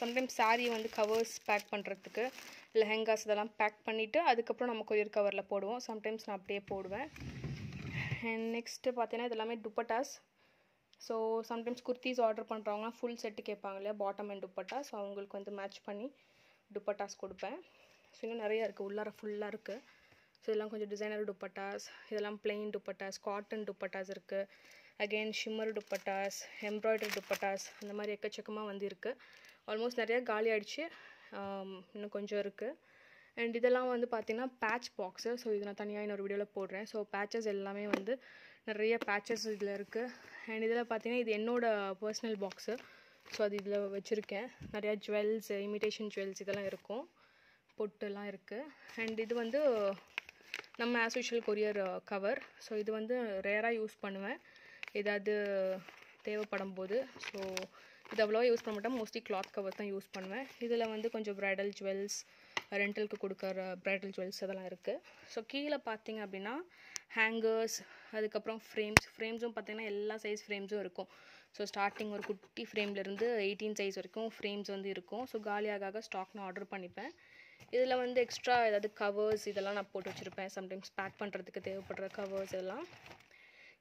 சம்டைம்ஸ் சாரி வந்து கவர்ஸ் பேக் பண்ணுறதுக்கு லெஹங்காஸ் இதெல்லாம் பேக் பண்ணிவிட்டு அதுக்கப்புறம் நம்ம கொரியர் கவரில் போடுவோம் சம்டைம்ஸ் நான் அப்படியே போடுவேன் அண்ட் நெக்ஸ்ட்டு பார்த்தீங்கன்னா இதெல்லாமே dupattas so sometimes kurtis order பண்ணுறவங்களாம் ஃபுல் செட்டு கேட்பாங்க இல்லையா பாட்டம் அண்ட் துப்பட்டா ஸோ அவங்களுக்கு வந்து மேட்ச் பண்ணி துப்பட்டாஸ் கொடுப்பேன் ஸோ இன்னும் நிறையா இருக்குது உள்ளார ஃபுல்லாக இருக்குது ஸோ இதெல்லாம் கொஞ்சம் டிசைனர் துப்பட்டாஸ் இதெல்லாம் பிளெயின் துப்பட்டாஸ் காட்டன் துப்பட்டாஸ் இருக்குது again shimmer dupattas embroidery dupattas அந்த மாதிரி எக்கச்சக்கமாக வந்து இருக்குது ஆல்மோஸ்ட் நிறையா காலி ஆகிடுச்சு இன்னும் கொஞ்சம் இருக்குது அண்ட் இதெல்லாம் வந்து பார்த்திங்கன்னா பேட்ச் பாக்ஸு ஸோ இது நான் தனியாக இன்னொரு வீடியோவில் போடுறேன் ஸோ பேச்சஸ் எல்லாமே வந்து நிறைய பேச்சஸ் இதில் இருக்குது அண்ட் இதில் பார்த்தீங்கன்னா இது என்னோடய பர்சனல் பாக்ஸு ஸோ அது இதில் வச்சுருக்கேன் நிறையா ஜுவல்ஸ் இமிட்டேஷன் ஜுவல்ஸ் இதெல்லாம் இருக்கும் பொட்டுலாம் இருக்குது அண்ட் இது வந்து நம்ம as usual courier cover so இது வந்து ரேராக யூஸ் பண்ணுவேன் ஏதாவது தேவைப்படும் போது ஸோ இது அவ்வளோவா யூஸ் பண்ண மாட்டேன் மோஸ்ட்லி கிளாத் கவர் தான் யூஸ் பண்ணுவேன் இதில் வந்து கொஞ்சம் ப்ரைடல் ஜுவல்ஸ் ரெண்டலுக்கு கொடுக்குற ப்ரைடல் ஜுவல்ஸ் இதெல்லாம் இருக்குது ஸோ கீழே பார்த்தீங்க அப்படின்னா ஹேங்கர்ஸ் அதுக்கப்புறம் ஃப்ரேம்ஸ் ஃப்ரேம்ஸும் பார்த்தீங்கன்னா எல்லா சைஸ் ஃப்ரேம்ஸும் இருக்கும் ஸோ ஸ்டார்டிங் ஒரு குட்டி ஃப்ரேம்லேருந்து எயிட்டீன் சைஸ் வரைக்கும் ஃப்ரேம்ஸ் வந்து இருக்கும் ஸோ காலியாக ஸ்டாக் நான் ஆர்டர் பண்ணிப்பேன் இதில் வந்து எக்ஸ்ட்ரா ஏதாவது கவர்ஸ் இதெல்லாம் நான் போட்டு வச்சுருப்பேன் சம்டைம்ஸ் பேக் பண்ணுறதுக்கு தேவைப்படுற கவர்ஸ் இதெல்லாம்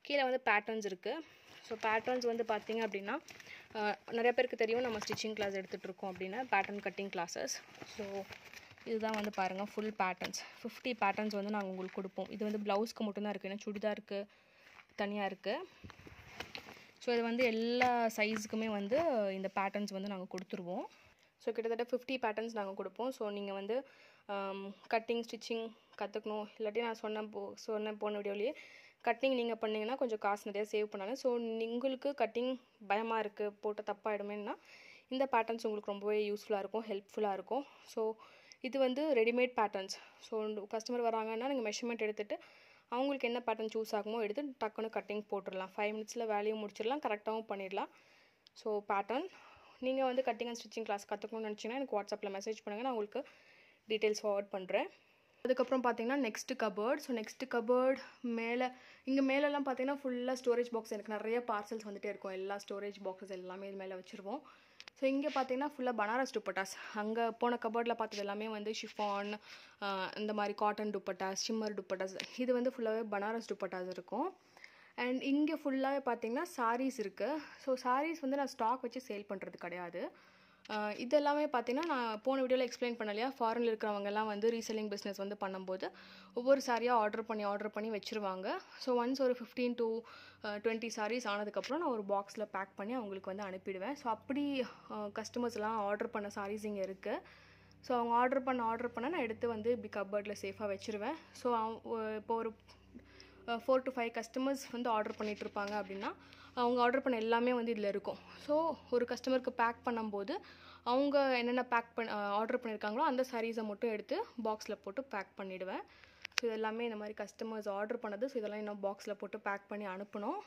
கீழே வந்து பேட்டர்ன்ஸ் இருக்குது ஸோ பேட்டர்ன்ஸ் வந்து பார்த்திங்க அப்படின்னா நிறைய பேருக்கு தெரியும் நம்ம ஸ்டிச்சிங் கிளாஸ் எடுத்துகிட்ருக்கோம் அப்படின்னா பேட்டர்ன் கட்டிங் கிளாஸஸ் ஸோ இதுதான் வந்து பாருங்கள் ஃபுல் பேட்டர்ன்ஸ் ஃபிஃப்டி பேட்டர்ன்ஸ் வந்து நாங்கள் உங்களுக்கு கொடுப்போம் இது வந்து ப்ளவுஸ்க்கு மட்டும்தான் இருக்குது ஏன்னா சுடிதாருக்கு தனியாக இருக்குது ஸோ இது வந்து எல்லா சைஸுக்குமே வந்து இந்த பேட்டர்ன்ஸ் வந்து நாங்கள் கொடுத்துருவோம் ஸோ கிட்டத்தட்ட ஃபிஃப்டி பேட்டர்ன்ஸ் நாங்கள் கொடுப்போம் ஸோ நீங்கள் வந்து கட்டிங் ஸ்டிச்சிங் கற்றுக்கணும் இல்லாட்டி நான் சொன்ன போ சொன்ன போன வீடியோலேயே கட்டிங் நீங்கள் பண்ணிங்கன்னா கொஞ்சம் காசு நிறையா சேவ் பண்ணாலும் ஸோ உங்களுக்கு கட்டிங் பயமாக இருக்குது போட்டால் தப்பாகிடுமேன்னா இந்த பேட்டர்ன்ஸ் உங்களுக்கு ரொம்பவே யூஸ்ஃபுல்லாக இருக்கும் ஹெல்ப்ஃபுல்லாக இருக்கும் ஸோ இது வந்து ரெடிமேட் பேட்டர்ன்ஸ் ஸோ கஸ்டமர் வராங்கன்னா நீங்கள் மெஷர்மெண்ட் எடுத்துகிட்டு அவங்களுக்கு என்ன பேட்டர்ன் சூஸ் ஆகுமோ எடுத்து டக்குன்னு கட்டிங் போட்டுடலாம் ஃபைவ் மினிட்ஸில் வேலையும் முடிச்சிடலாம் கரெக்டாகவும் பண்ணிடலாம் ஸோ பேட்டர்ன் நீங்கள் வந்து கட்டிங் அண்ட் ஸ்டிச்சிங் கிளாஸ் கற்றுக்கணும்னு நினச்சிங்கன்னா எனக்கு வாட்ஸ்அப்பில் மெசேஜ் பண்ணுங்கள் நான் உங்களுக்கு டீட்டெயில்ஸ் ஃபார்வர்ட் பண்ணுறேன் அதுக்கப்புறம் பார்த்தீங்கன்னா next cupboard so next cupboard மேலே இங்கே மேலெல்லாம் பார்த்தீங்கன்னா ஃபுல்லாக ஸ்டோரேஜ் பாக்ஸ் எனக்கு நிறைய பார்சல்ஸ் வந்துகிட்டே இருக்கும் எல்லா ஸ்டோரேஜ் பாக்ஸஸ் எல்லாமே இது மேலே வச்சுருவோம் ஸோ இங்கே பார்த்தீங்கன்னா ஃபுல்லாக பனாரஸ் டுப்பட்டாஸ் அங்கே போன கபோர்டில் பார்த்தது எல்லாமே வந்து ஷிஃபான் இந்த மாதிரி காட்டன் துப்பட்டாஸ் ஷிம்மர் துப்பட்டாஸ் இது வந்து ஃபுல்லாகவே பனாரஸ் டுப்பட்டாஸ் இருக்கும் அண்ட் இங்கே ஃபுல்லாகவே பார்த்தீங்கன்னா சாரீஸ் இருக்குது ஸோ சாரீஸ் வந்து நான் ஸ்டாக் வச்சு சேல் பண்ணுறது கிடையாது இதெல்லாமே பார்த்தீங்கன்னா நான் போன வீடியோவில் எக்ஸ்பிளைன் பண்ணலையா ஃபாரினில் இருக்கிறவங்கெல்லாம் வந்து ரீசெல்லிங் பிஸ்னஸ் வந்து பண்ணும்போது ஒவ்வொரு சாரியாக ஆர்டர் பண்ணி ஆர்டர் பண்ணி வச்சுருவாங்க ஸோ ஒன்ஸ் ஒரு ஃபிஃப்டீன் டு டுவெண்ட்டி சாரீஸ் ஆனதுக்கப்புறம் நான் ஒரு பாக்ஸில் பேக் பண்ணி அவங்களுக்கு வந்து அனுப்பிடுவேன் ஸோ அப்படி கஸ்டமர்ஸ்லாம் ஆர்டர் பண்ண சாரீஸ் இங்கே இருக்குது ஸோ அவங்க ஆர்டர் பண்ண ஆர்டர் பண்ண நான் எடுத்து வந்து இப்படி கப்பர்டில் சேஃபாக வச்சுருவேன் ஸோ இப்போ ஒரு ஃபோர் டு ஃபைவ் கஸ்டமர்ஸ் வந்து ஆர்டர் பண்ணிகிட்ருப்பாங்க அப்படின்னா அவங்க ஆர்டர் பண்ண எல்லாமே வந்து இதில் இருக்கும் ஸோ ஒரு கஸ்டமருக்கு பேக் பண்ணும்போது அவங்க என்னென்ன பேக் பண் ஆர்டர் பண்ணியிருக்காங்களோ அந்த சாரீஸை மட்டும் எடுத்து பாக்ஸில் போட்டு பேக் பண்ணிவிடுவேன் ஸோ இதெல்லாமே இந்த மாதிரி கஸ்டமர்ஸ் ஆர்டர் பண்ணது ஸோ இதெல்லாம் இன்னும் பாக்ஸில் போட்டு பேக் பண்ணி அனுப்பணும்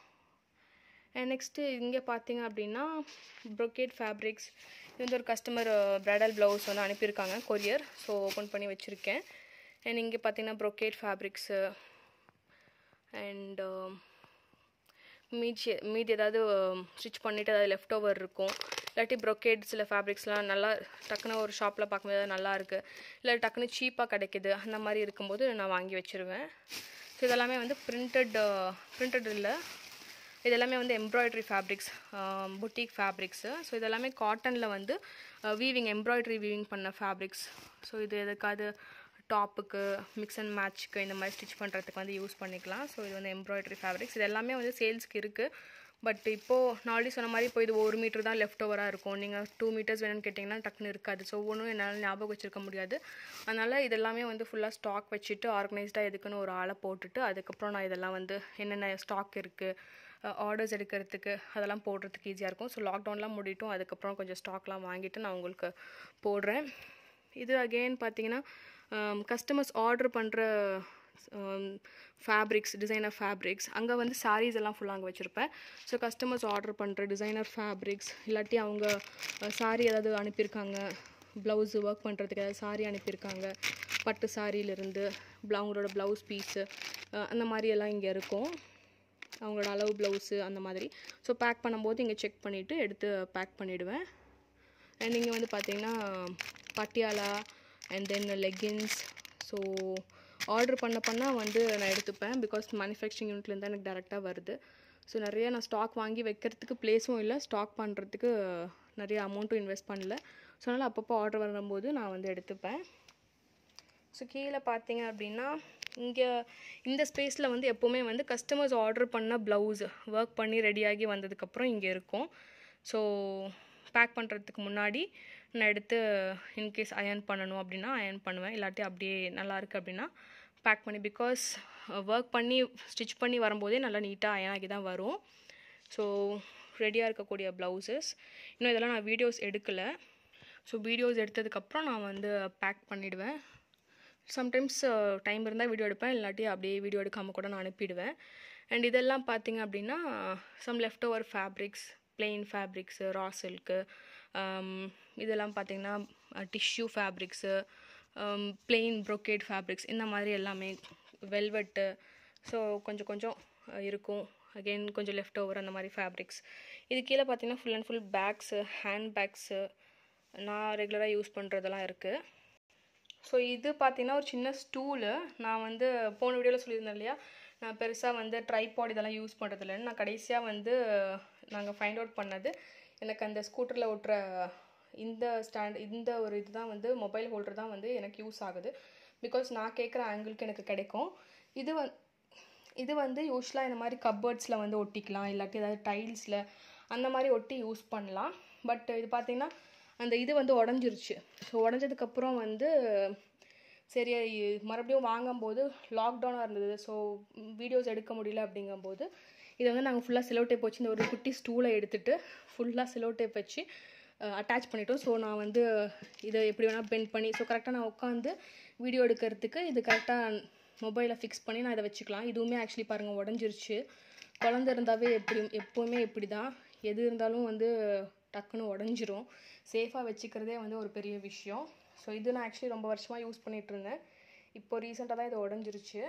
அண்ட் நெக்ஸ்ட்டு இங்கே பார்த்தீங்க அப்படின்னா ப்ரொக்கேட் ஃபேப்ரிக்ஸ் இது வந்து ஒரு கஸ்டமர் ப்ரைடல் ப்ளவுஸ் வந்து அனுப்பியிருக்காங்க கொரியர் ஸோ ஓப்பன் பண்ணி வச்சுருக்கேன் அண்ட் இங்கே பார்த்தீங்கன்னா ப்ரொக்கேட் ஃபேப்ரிக்ஸு அண்ட் மீச்சி மீதி ஏதாவது ஸ்டிச் பண்ணிவிட்டு ஏதாவது லெஃப்ட் ஓவர் இருக்கும் இல்லாட்டி ப்ரொக்கேட் சில ஃபேப்ரிக்ஸ்லாம் நல்லா டக்குன்னு ஒரு ஷாப்பில் பார்க்கும்போது நல்லா இருக்குது இல்லை டக்குன்னு சீப்பாக கிடைக்கிது அந்த மாதிரி இருக்கும்போது நான் வாங்கி வச்சுருவேன் ஸோ இதெல்லாமே வந்து பிரிண்டட் பிரிண்டட் இல்லை இதெல்லாமே வந்து embroidery fabrics boutique fabrics so இதெல்லாமே காட்டனில் வந்து வீவிங் எம்ப்ராய்ட்ரி வீவிங் பண்ண ஃபேப்ரிக்ஸ் ஸோ இது எதுக்காவது டாப்புக்கு மிக்ஸ் அண்ட் மேட்ச்சுக்கு இந்த மாதிரி ஸ்டிச் பண்ணுறதுக்கு வந்து யூஸ் பண்ணிக்கலாம் ஸோ இது வந்து எம்ப்ராய்டரி ஃபேப்ரிக்ஸ் இது எல்லாமே வந்து சேல்ஸ்க்கு இருக்குது பட் இப்போது ஆல்ரெடி சொன்ன மாதிரி இப்போ இது ஒரு மீட்டர் தான் லெஃப்ட் ஓவராக இருக்கும் நீங்கள் டூ மீட்டர்ஸ் வேணும்னு கேட்டிங்கன்னா டக்குன்னு இருக்காது ஸோ ஒவ்வொன்றும் என்னால் ஞாபகம் வச்சுருக்க முடியாது அதனால் இதெல்லாமே வந்து ஃபுல்லாக ஸ்டாக் வச்சுட்டு ஆர்கனைஸ்டாக எதுக்குன்னு ஒரு ஆளை போட்டுட்டு அதுக்கப்புறம் நான் இதெல்லாம் வந்து என்னென்ன ஸ்டாக் இருக்குது ஆர்டர்ஸ் எடுக்கிறதுக்கு அதெல்லாம் போடுறதுக்கு ஈஸியாக இருக்கும் ஸோ லாக்டவுன்லாம் முடிட்டும் அதுக்கப்புறம் கொஞ்சம் ஸ்டாக்லாம் வாங்கிட்டு நான் உங்களுக்கு போடுறேன் இது அகெயின் பார்த்தீங்கன்னா கஸ்டமர்ஸ் ஆர்டர் பண்ணுற ஃபேப்ரிக்ஸ் டிசைனர் ஃபேப்ரிக்ஸ் அங்கே வந்து சாரீஸ் எல்லாம் ஃபுல்லாக அங்கே வச்சுருப்பேன் ஸோ கஸ்டமர்ஸ் ஆர்டர் பண்ணுற டிசைனர் ஃபேப்ரிக்ஸ் இல்லாட்டி அவங்க சாரீ uh, ஏதாவது அனுப்பியிருக்காங்க ப்ளவுஸு ஒர்க் பண்ணுறதுக்கு ஏதாவது சாரீ அனுப்பியிருக்காங்க பட்டு சாரியிலேருந்து அவங்களோட ப்ளவுஸ் பீஸு uh, அந்த மாதிரியெல்லாம் இங்கே இருக்கும் அவங்களோட அளவு ப்ளவுஸு அந்த மாதிரி ஸோ பேக் பண்ணும்போது இங்கே செக் பண்ணிவிட்டு எடுத்து பேக் பண்ணிவிடுவேன் அண்ட் இங்கே வந்து பார்த்திங்கன்னா Patiala and then leggings so order பண்ண பண்ணால் வந்து நான் எடுத்துப்பேன் பிகாஸ் மேனுஃபேக்சரிங் யூனிட்லேருந்து தான் எனக்கு டேரெக்டாக வருது ஸோ நிறைய நான் ஸ்டாக் வாங்கி வைக்கிறதுக்கு பிளேஸும் இல்லை ஸ்டாக் பண்ணுறதுக்கு நிறைய அமௌண்ட்டும் இன்வெஸ்ட் பண்ணல ஸோ அதனால் அப்பப்போ ஆர்டர் வரும்போது நான் வந்து எடுத்துப்பேன் ஸோ கீழே பார்த்தீங்க அப்படின்னா இங்கே இந்த ஸ்பேஸில் வந்து எப்போவுமே வந்து கஸ்டமர்ஸ் ஆர்டர் பண்ண ப்ளவுஸ் ஒர்க் பண்ணி ரெடியாகி வந்ததுக்கப்புறம் இங்கே இருக்கும் ஸோ பேக் பண்ணுறதுக்கு முன்னாடி நான் எடுத்து இன்கேஸ் அயர்ன் பண்ணணும் அப்படின்னா அயர்ன் பண்ணுவேன் இல்லாட்டி அப்படியே நல்லாயிருக்கு அப்படின்னா பேக் பண்ணி பிகாஸ் ஒர்க் பண்ணி ஸ்டிச் பண்ணி வரும்போதே நல்லா நீட்டாக அயன் ஆகி தான் வரும் ஸோ ரெடியாக இருக்கக்கூடிய ப்ளவுசஸ் இன்னும் இதெல்லாம் நான் வீடியோஸ் எடுக்கலை ஸோ வீடியோஸ் எடுத்ததுக்கப்புறம் நான் வந்து பேக் பண்ணிவிடுவேன் சம்டைம்ஸ் டைம் இருந்தால் வீடியோ எடுப்பேன் இல்லாட்டி அப்படியே வீடியோ எடுக்காமல் கூட நான் அனுப்பிடுவேன் அண்ட் இதெல்லாம் பார்த்திங்க அப்படின்னா some left over fabrics plain fabrics raw silk இதெல்லாம் பார்த்திங்கன்னா tissue fabrics plain brocade fabrics இந்த மாதிரி எல்லாமே வெல்வெட்டு ஸோ கொஞ்சம் கொஞ்சம் இருக்கும் அகெயின் கொஞ்சம் லெஃப்ட் ஓவர் அந்த மாதிரி ஃபேப்ரிக்ஸ் இது கீழே பார்த்தீங்கன்னா full and full bags hand bags நான் ரெகுலராக யூஸ் பண்ணுறதெல்லாம் இருக்குது ஸோ இது பார்த்திங்கன்னா ஒரு சின்ன ஸ்டூலு நான் வந்து போன வீடியோவில் சொல்லியிருந்தேன் இல்லையா நான் பெருசாக வந்து ட்ரைபாட் இதெல்லாம் யூஸ் பண்ணுறதில்லன்னு நான் கடைசியாக வந்து நாங்கள் ஃபைண்ட் அவுட் பண்ணது எனக்கு அந்த ஸ்கூட்டரில் ஓட்டுற இந்த ஸ்டாண்ட் இந்த ஒரு இது தான் வந்து மொபைல் ஹோல்டர் தான் வந்து எனக்கு யூஸ் ஆகுது பிகாஸ் நான் கேட்குற ஆங்கிளுக்கு எனக்கு கிடைக்கும் இது வந் இது வந்து யூஸ்வலாக இந்த மாதிரி கப்பர்ட்ஸில் வந்து ஒட்டிக்கலாம் இல்லாட்டி ஏதாவது டைல்ஸில் அந்த மாதிரி ஒட்டி யூஸ் பண்ணலாம் பட் இது பார்த்திங்கன்னா அந்த இது வந்து உடஞ்சிருச்சு ஸோ உடஞ்சதுக்கப்புறம் வந்து சரி மறுபடியும் வாங்கும்போது லாக்டவுனாக இருந்தது ஸோ வீடியோஸ் எடுக்க முடியல அப்படிங்கும்போது இதை வந்து நாங்கள் ஃபுல்லாக சிலோ டேப் வச்சு இந்த ஒரு குட்டி ஸ்டூலை எடுத்துகிட்டு ஃபுல்லாக சிலோ டேப் வச்சு அட்டாச் பண்ணிட்டோம் ஸோ நான் வந்து இதை எப்படி வேணால் பெண்ட் பண்ணி ஸோ கரெக்டாக நான் உட்காந்து வீடியோ எடுக்கிறதுக்கு இது கரெக்டாக மொபைலை ஃபிக்ஸ் பண்ணி நான் இதை வச்சுக்கலாம் இதுவுமே ஆக்சுவலி பாருங்கள் உடஞ்சிருச்சு குழந்தை இருந்தாவே எப்படி எப்போவுமே இப்படி தான் எது இருந்தாலும் வந்து டக்குன்னு உடஞ்சிரும் சேஃபாக வச்சுக்கிறதே வந்து ஒரு பெரிய விஷயம் ஸோ இது நான் ஆக்சுவலி ரொம்ப வருஷமாக யூஸ் பண்ணிகிட்டு இருந்தேன் இப்போ ரீசெண்டாக தான் இது உடஞ்சிருச்சு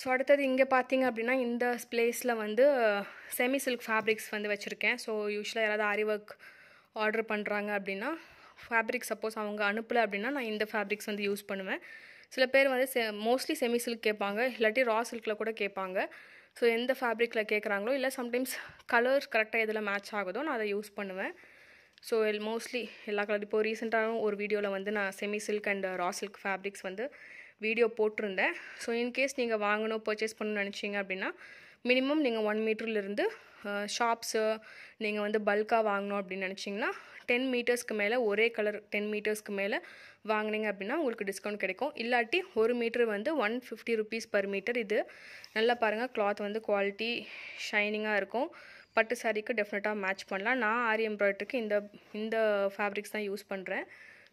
ஸோ அடுத்தது இங்கே பார்த்தீங்க அப்படின்னா இந்த பிளேஸில் வந்து செமி சில்க் ஃபேப்ரிக்ஸ் வந்து வச்சுருக்கேன் ஸோ யூஸ்வலாக யாராவது ஆரி ஒர்க் ஆர்டர் பண்ணுறாங்க அப்படின்னா ஃபேப்ரிக் சப்போஸ் அவங்க அனுப்பலை அப்படின்னா நான் இந்த ஃபேப்ரிக்ஸ் வந்து யூஸ் பண்ணுவேன் சில பேர் வந்து செ மோஸ்ட்லி செமி சில்க் கேட்பாங்க இல்லாட்டி ரா சில்கில் கூட கேட்பாங்க ஸோ எந்த ஃபேப்ரிக்கில் கேட்குறாங்களோ இல்லை சம்டைம்ஸ் கலர்ஸ் கரெக்டாக இதில் மேட்ச் ஆகுதோ நான் அதை யூஸ் பண்ணுவேன் ஸோ மோஸ்ட்லி எல்லா கலர் இப்போது ரீசெண்டாகவும் ஒரு வீடியோவில் வந்து நான் semi silk and raw silk fabrics வந்து வீடியோ போட்டிருந்தேன் ஸோ இன்கேஸ் நீங்கள் வாங்கணும் பர்ச்சேஸ் பண்ணணும்னு நினச்சிங்க அப்படின்னா மினிமம் நீங்கள் ஒன் மீட்டர்லேருந்து ஷாப்ஸு நீங்கள் வந்து பல்காக வாங்கணும் அப்படின்னு நினச்சிங்கன்னா டென் மீட்டர்ஸ்க்கு மேலே ஒரே கலர் டென் மீட்டர்ஸ்க்கு மேலே வாங்கினீங்க அப்படின்னா உங்களுக்கு டிஸ்கவுண்ட் கிடைக்கும் இல்லாட்டி ஒரு மீட்டர் வந்து one fifty rupees per metre இது நல்லா பாருங்கள் கிளாத் வந்து குவாலிட்டி ஷைனிங்காக இருக்கும் பட்டு சாரீக்கு டெஃபினட்டாக மேட்ச் பண்ணலாம் நான் ஆரி எம்ப்ராய்டருக்கு இந்த இந்த ஃபேப்ரிக்ஸ் தான் யூஸ் பண்ணுறேன்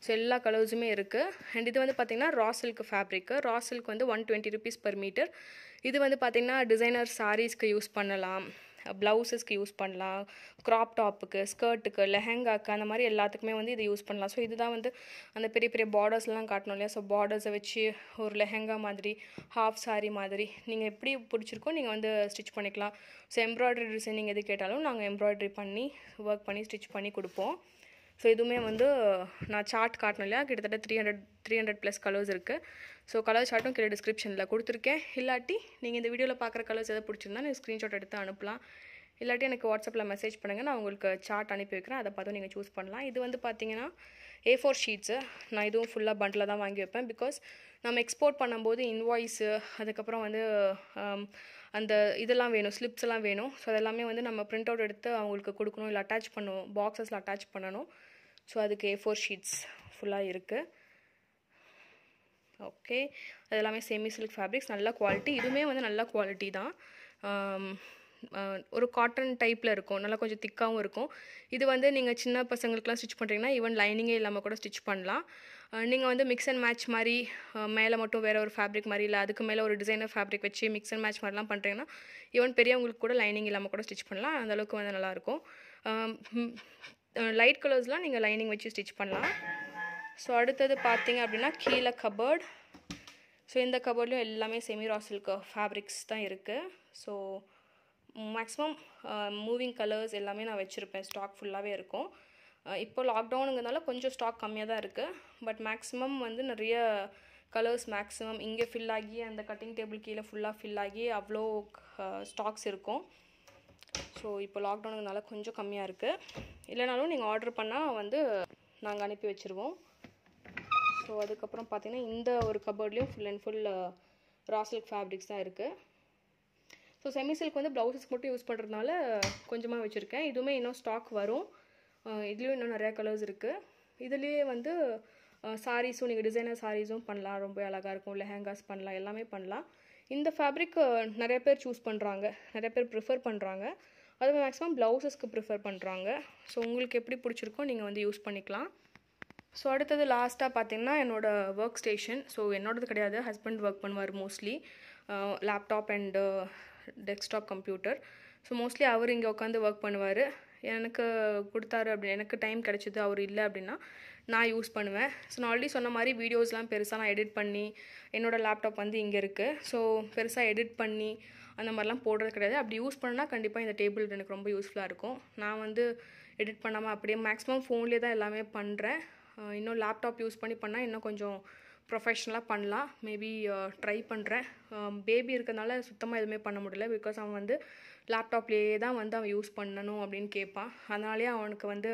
ஸோ எல்லா கலர்ஸுமே இருக்குது அண்ட் இது வந்து பார்த்திங்கன்னா raw silk fabric raw silk வந்து one twenty rupees per metre இது வந்து பார்த்திங்கன்னா டிசைனர் சாரீஸ்க்கு யூஸ் பண்ணலாம் ப்ளவுஸஸ்க்கு யூஸ் பண்ணலாம் க்ராப் டாப்புக்கு ஸ்கர்ட்டுக்கு லெஹங்காக்கு அந்த மாதிரி எல்லாத்துக்குமே வந்து இது யூஸ் பண்ணலாம் ஸோ இதுதான் வந்து அந்த பெரிய பெரிய பார்டர்ஸ்லாம் காட்டணும் இல்லையா ஸோ பார்டர்ஸை வச்சு ஒரு லெஹங்கா மாதிரி ஹாஃப் சாரி மாதிரி நீங்கள் எப்படி பிடிச்சிருக்கோ நீங்கள் வந்து ஸ்டிச் பண்ணிக்கலாம் ஸோ எம்ப்ராய்டரி டிசைனிங் எது கேட்டாலும் நாங்கள் எம்ப்ராய்டரி பண்ணி ஒர்க் பண்ணி ஸ்டிச் பண்ணி கொடுப்போம் ஸோ இதுவுமே வந்து நான் சார்ட் காட்டணும் இல்லையா கிட்டத்தட்ட three hundred three hundred plus colours இருக்குது ஸோ கலர் சார்ட்டும் கீழே டிஸ்கிரிப்ஷனில் கொடுத்துருக்கேன் இல்லாட்டி நீங்கள் இந்த வீடியோவில் பார்க்குற கலர்ஸ் எதை பிடிச்சிருந்தா நீங்கள் ஸ்க்ரீன்ஷாட் எடுத்து அனுப்பலாம் இல்லாட்டி எனக்கு வாட்ஸ்அப்பில் மெசேஜ் பண்ணுங்கள் நான் உங்களுக்கு சார்ட் அனுப்பி வைக்கிறேன் அதை பார்த்து நீங்கள் சூஸ் பண்ணலாம் இது வந்து பார்த்தீங்கன்னா ஏ ஃபோர் ஷீட்ஸு நான் இதுவும் ஃபுல்லாக பண்டில் தான் வாங்கி வைப்பேன் பிகாஸ் நம்ம எக்ஸ்போர்ட் பண்ணும்போது இன்வாய்ஸு அதுக்கப்புறம் வந்து um, அந்த இதெல்லாம் வேணும் ஸ்லிப்ஸ்லாம் வேணும் ஸோ அதெல்லாமே வந்து நம்ம ப்ரிண்ட் அவுட் எடுத்து அவங்களுக்கு கொடுக்கணும் இல்லை அட்டாச் பண்ணணும் பாக்ஸஸில் அட்டாச் பண்ணணும் ஸோ அதுக்கு ஏ ஃபோர் ஷீட்ஸ் ஃபுல்லாக இருக்குது ஓகே அது எல்லாமே செமி சில்க் ஃபேப்ரிக்ஸ் நல்ல குவாலிட்டி இதுவுமே வந்து நல்ல குவாலிட்டி தான் ஒரு காட்டன் டைப்பில் இருக்கும் நல்லா கொஞ்சம் திக்காகவும் இருக்கும் இது வந்து நீங்கள் சின்ன பசங்களுக்கெலாம் ஸ்டிச் பண்ணுறீங்கன்னா ஈவன் லைனிங்கே இல்லாமல் கூட ஸ்டிச் பண்ணலாம் நீங்கள் வந்து மிக்ஸ் அண்ட் மேட்ச் மாதிரி மேலே மட்டும் வேறு ஒரு ஃபேப்ரிக் மாதிரி இல்லை அதுக்கு மேலே ஒரு டிசைனர் ஃபேப்ரிக் வச்சு மிக்ஸ் அண்ட் மேட்ச் மாதிரிலாம் பண்ணுறீங்கன்னா ஈவன் பெரியவங்களுக்கு கூட லைனிங் இல்லாமல் கூட ஸ்டிச் பண்ணலாம் அந்தளவுக்கு வந்து நல்லாயிருக்கும் லைட் கலர்ஸ்லாம் நீங்கள் லைனிங் வச்சு ஸ்டிச் பண்ணலாம் ஸோ அடுத்தது பார்த்தீங்க அப்படின்னா கீழே கபர்ட் ஸோ இந்த கபர்ட்லையும் எல்லாமே செமிரா சில்க் ஃபேப்ரிக்ஸ் தான் இருக்குது ஸோ மேக்ஸிமம் மூவிங் கலர்ஸ் எல்லாமே நான் வச்சுருப்பேன் ஸ்டாக் ஃபுல்லாகவே இருக்கும் இப்போ லாக்டவுனுங்கிறதுனால கொஞ்சம் ஸ்டாக் கம்மியாக தான் இருக்குது பட் மேக்ஸிமம் வந்து நிறைய கலர்ஸ் மேக்ஸிமம் இங்கே ஃபில் ஆகி அந்த கட்டிங் டேபிள் கீழே ஃபுல்லாக ஃபில் ஆகி அவ்வளோ ஸ்டாக்ஸ் இருக்கும் ஸோ இப்போ லாக்டவுனுங்கனால கொஞ்சம் கம்மியாக இருக்குது இல்லைனாலும் நீங்கள் ஆர்டர் பண்ணால் வந்து நாங்கள் அனுப்பி வச்சுருவோம் ஸோ அதுக்கப்புறம் பார்த்திங்கன்னா இந்த ஒரு கபோர்ட்லேயும் full and full raw silk fabrics தான் இருக்குது ஸோ செமி சில்க் வந்து ப்ளவுசஸ் மட்டும் யூஸ் பண்ணுறதுனால கொஞ்சமாக வச்சுருக்கேன் இதுவுமே இன்னும் ஸ்டாக் வரும் uh, இதுலேயும் இன்னும் நிறையா கலர்ஸ் இருக்குது இதுலேயே வந்து சாரீஸும் நீங்கள் டிசைனர் சாரீஸும் பண்ணலாம் ரொம்ப அழகாக இருக்கும் ஹேங்கர்ஸ் பண்ணலாம் எல்லாமே பண்ணலாம் இந்த ஃபேப்ரிக் uh, நிறைய பேர் சூஸ் பண்ணுறாங்க நிறைய பேர் ப்ரிஃபர் பண்ணுறாங்க அதுவும் மேக்ஸிமம் ப்ளவுஸஸ்க்கு ப்ரிஃபர் பண்ணுறாங்க ஸோ உங்களுக்கு எப்படி பிடிச்சிருக்கோ நீங்கள் வந்து யூஸ் பண்ணிக்கலாம் ஸோ அடுத்தது லாஸ்ட்டாக பார்த்தீங்கன்னா என்னோடய ஒர்க் ஸ்டேஷன் ஸோ என்னோடது கிடையாது ஹஸ்பண்ட் ஒர்க் பண்ணுவார் mostly laptop and desktop computer so mostly அவர் இங்கே உட்காந்து ஒர்க் பண்ணுவார் எனக்கு கொடுத்தாரு அப்படி எனக்கு டைம் கிடச்சிது அவர் இல்லை அப்படின்னா நான் யூஸ் பண்ணுவேன் ஸோ நான் ஆல்ரெடி சொன்ன மாதிரி வீடியோஸ்லாம் பெருசாக நான் எடிட் பண்ணி என்னோடய லேப்டாப் வந்து இங்கே இருக்குது ஸோ பெருசாக எடிட் பண்ணி அந்த மாதிரிலாம் போடுறது கிடையாது அப்படி யூஸ் பண்ணால் கண்டிப்பாக இந்த டேபிள் எனக்கு ரொம்ப யூஸ்ஃபுல்லாக இருக்கும் நான் வந்து எடிட் பண்ணாமல் அப்படியே மேக்ஸிமம் ஃபோன்லேயே தான் எல்லாமே பண்ணுறேன் இன்னும் லேப்டாப் யூஸ் பண்ணி பண்ணால் இன்னும் கொஞ்சம் ப்ரொஃபஷ்னலாக பண்ணலாம் மேபி ட்ரை பண்ணுறேன் பேபி இருக்கிறதுனால சுத்தமாக எதுவுமே பண்ண முடியல பிகாஸ் அவன் வந்து லேப்டாப்லேயே தான் வந்து அவன் யூஸ் பண்ணணும் அப்படின்னு கேட்பான் அதனாலே அவனுக்கு வந்து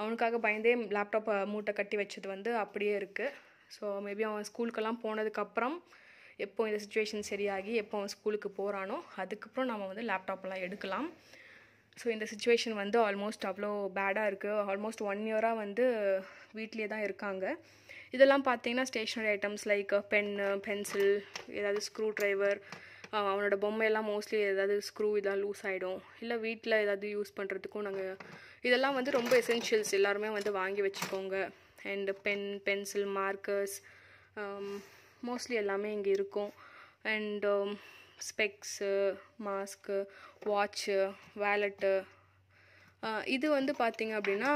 அவனுக்காக பயந்தே லேப்டாப்பை மூட்டை கட்டி வச்சது வந்து அப்படியே இருக்குது ஸோ மேபி அவன் ஸ்கூலுக்கெல்லாம் போனதுக்கப்புறம் எப்போ இந்த சுச்சுவேஷன் சரியாகி எப்போ அவன் ஸ்கூலுக்கு போகிறானோ அதுக்கப்புறம் நம்ம வந்து லேப்டாப்லாம் எடுக்கலாம் ஸோ இந்த சுச்சுவேஷன் வந்து ஆல்மோஸ்ட் அவ்வளோ பேடாக இருக்குது ஆல்மோஸ்ட் ஒன் இயராக வந்து வீட்லேயே தான் இருக்காங்க இதெல்லாம் பார்த்தீங்கன்னா stationery items like pen pencil ஏதாவது ஸ்க்ரூ ட்ரைவர் அவனோட பொம்மையெல்லாம் மோஸ்ட்லி ஏதாவது ஸ்க்ரூ இதெல்லாம் லூஸ் ஆகிடும் இல்லை வீட்டில் ஏதாவது யூஸ் பண்ணுறதுக்கும் நாங்கள் இதெல்லாம் வந்து ரொம்ப எசென்ஷியல்ஸ் எல்லாருமே வந்து வாங்கி வச்சுக்கோங்க and pen pencil markers mostly எல்லாமே இங்கே இருக்கும் and specs mask watch wallet இது வந்து பார்த்திங்க அப்படின்னா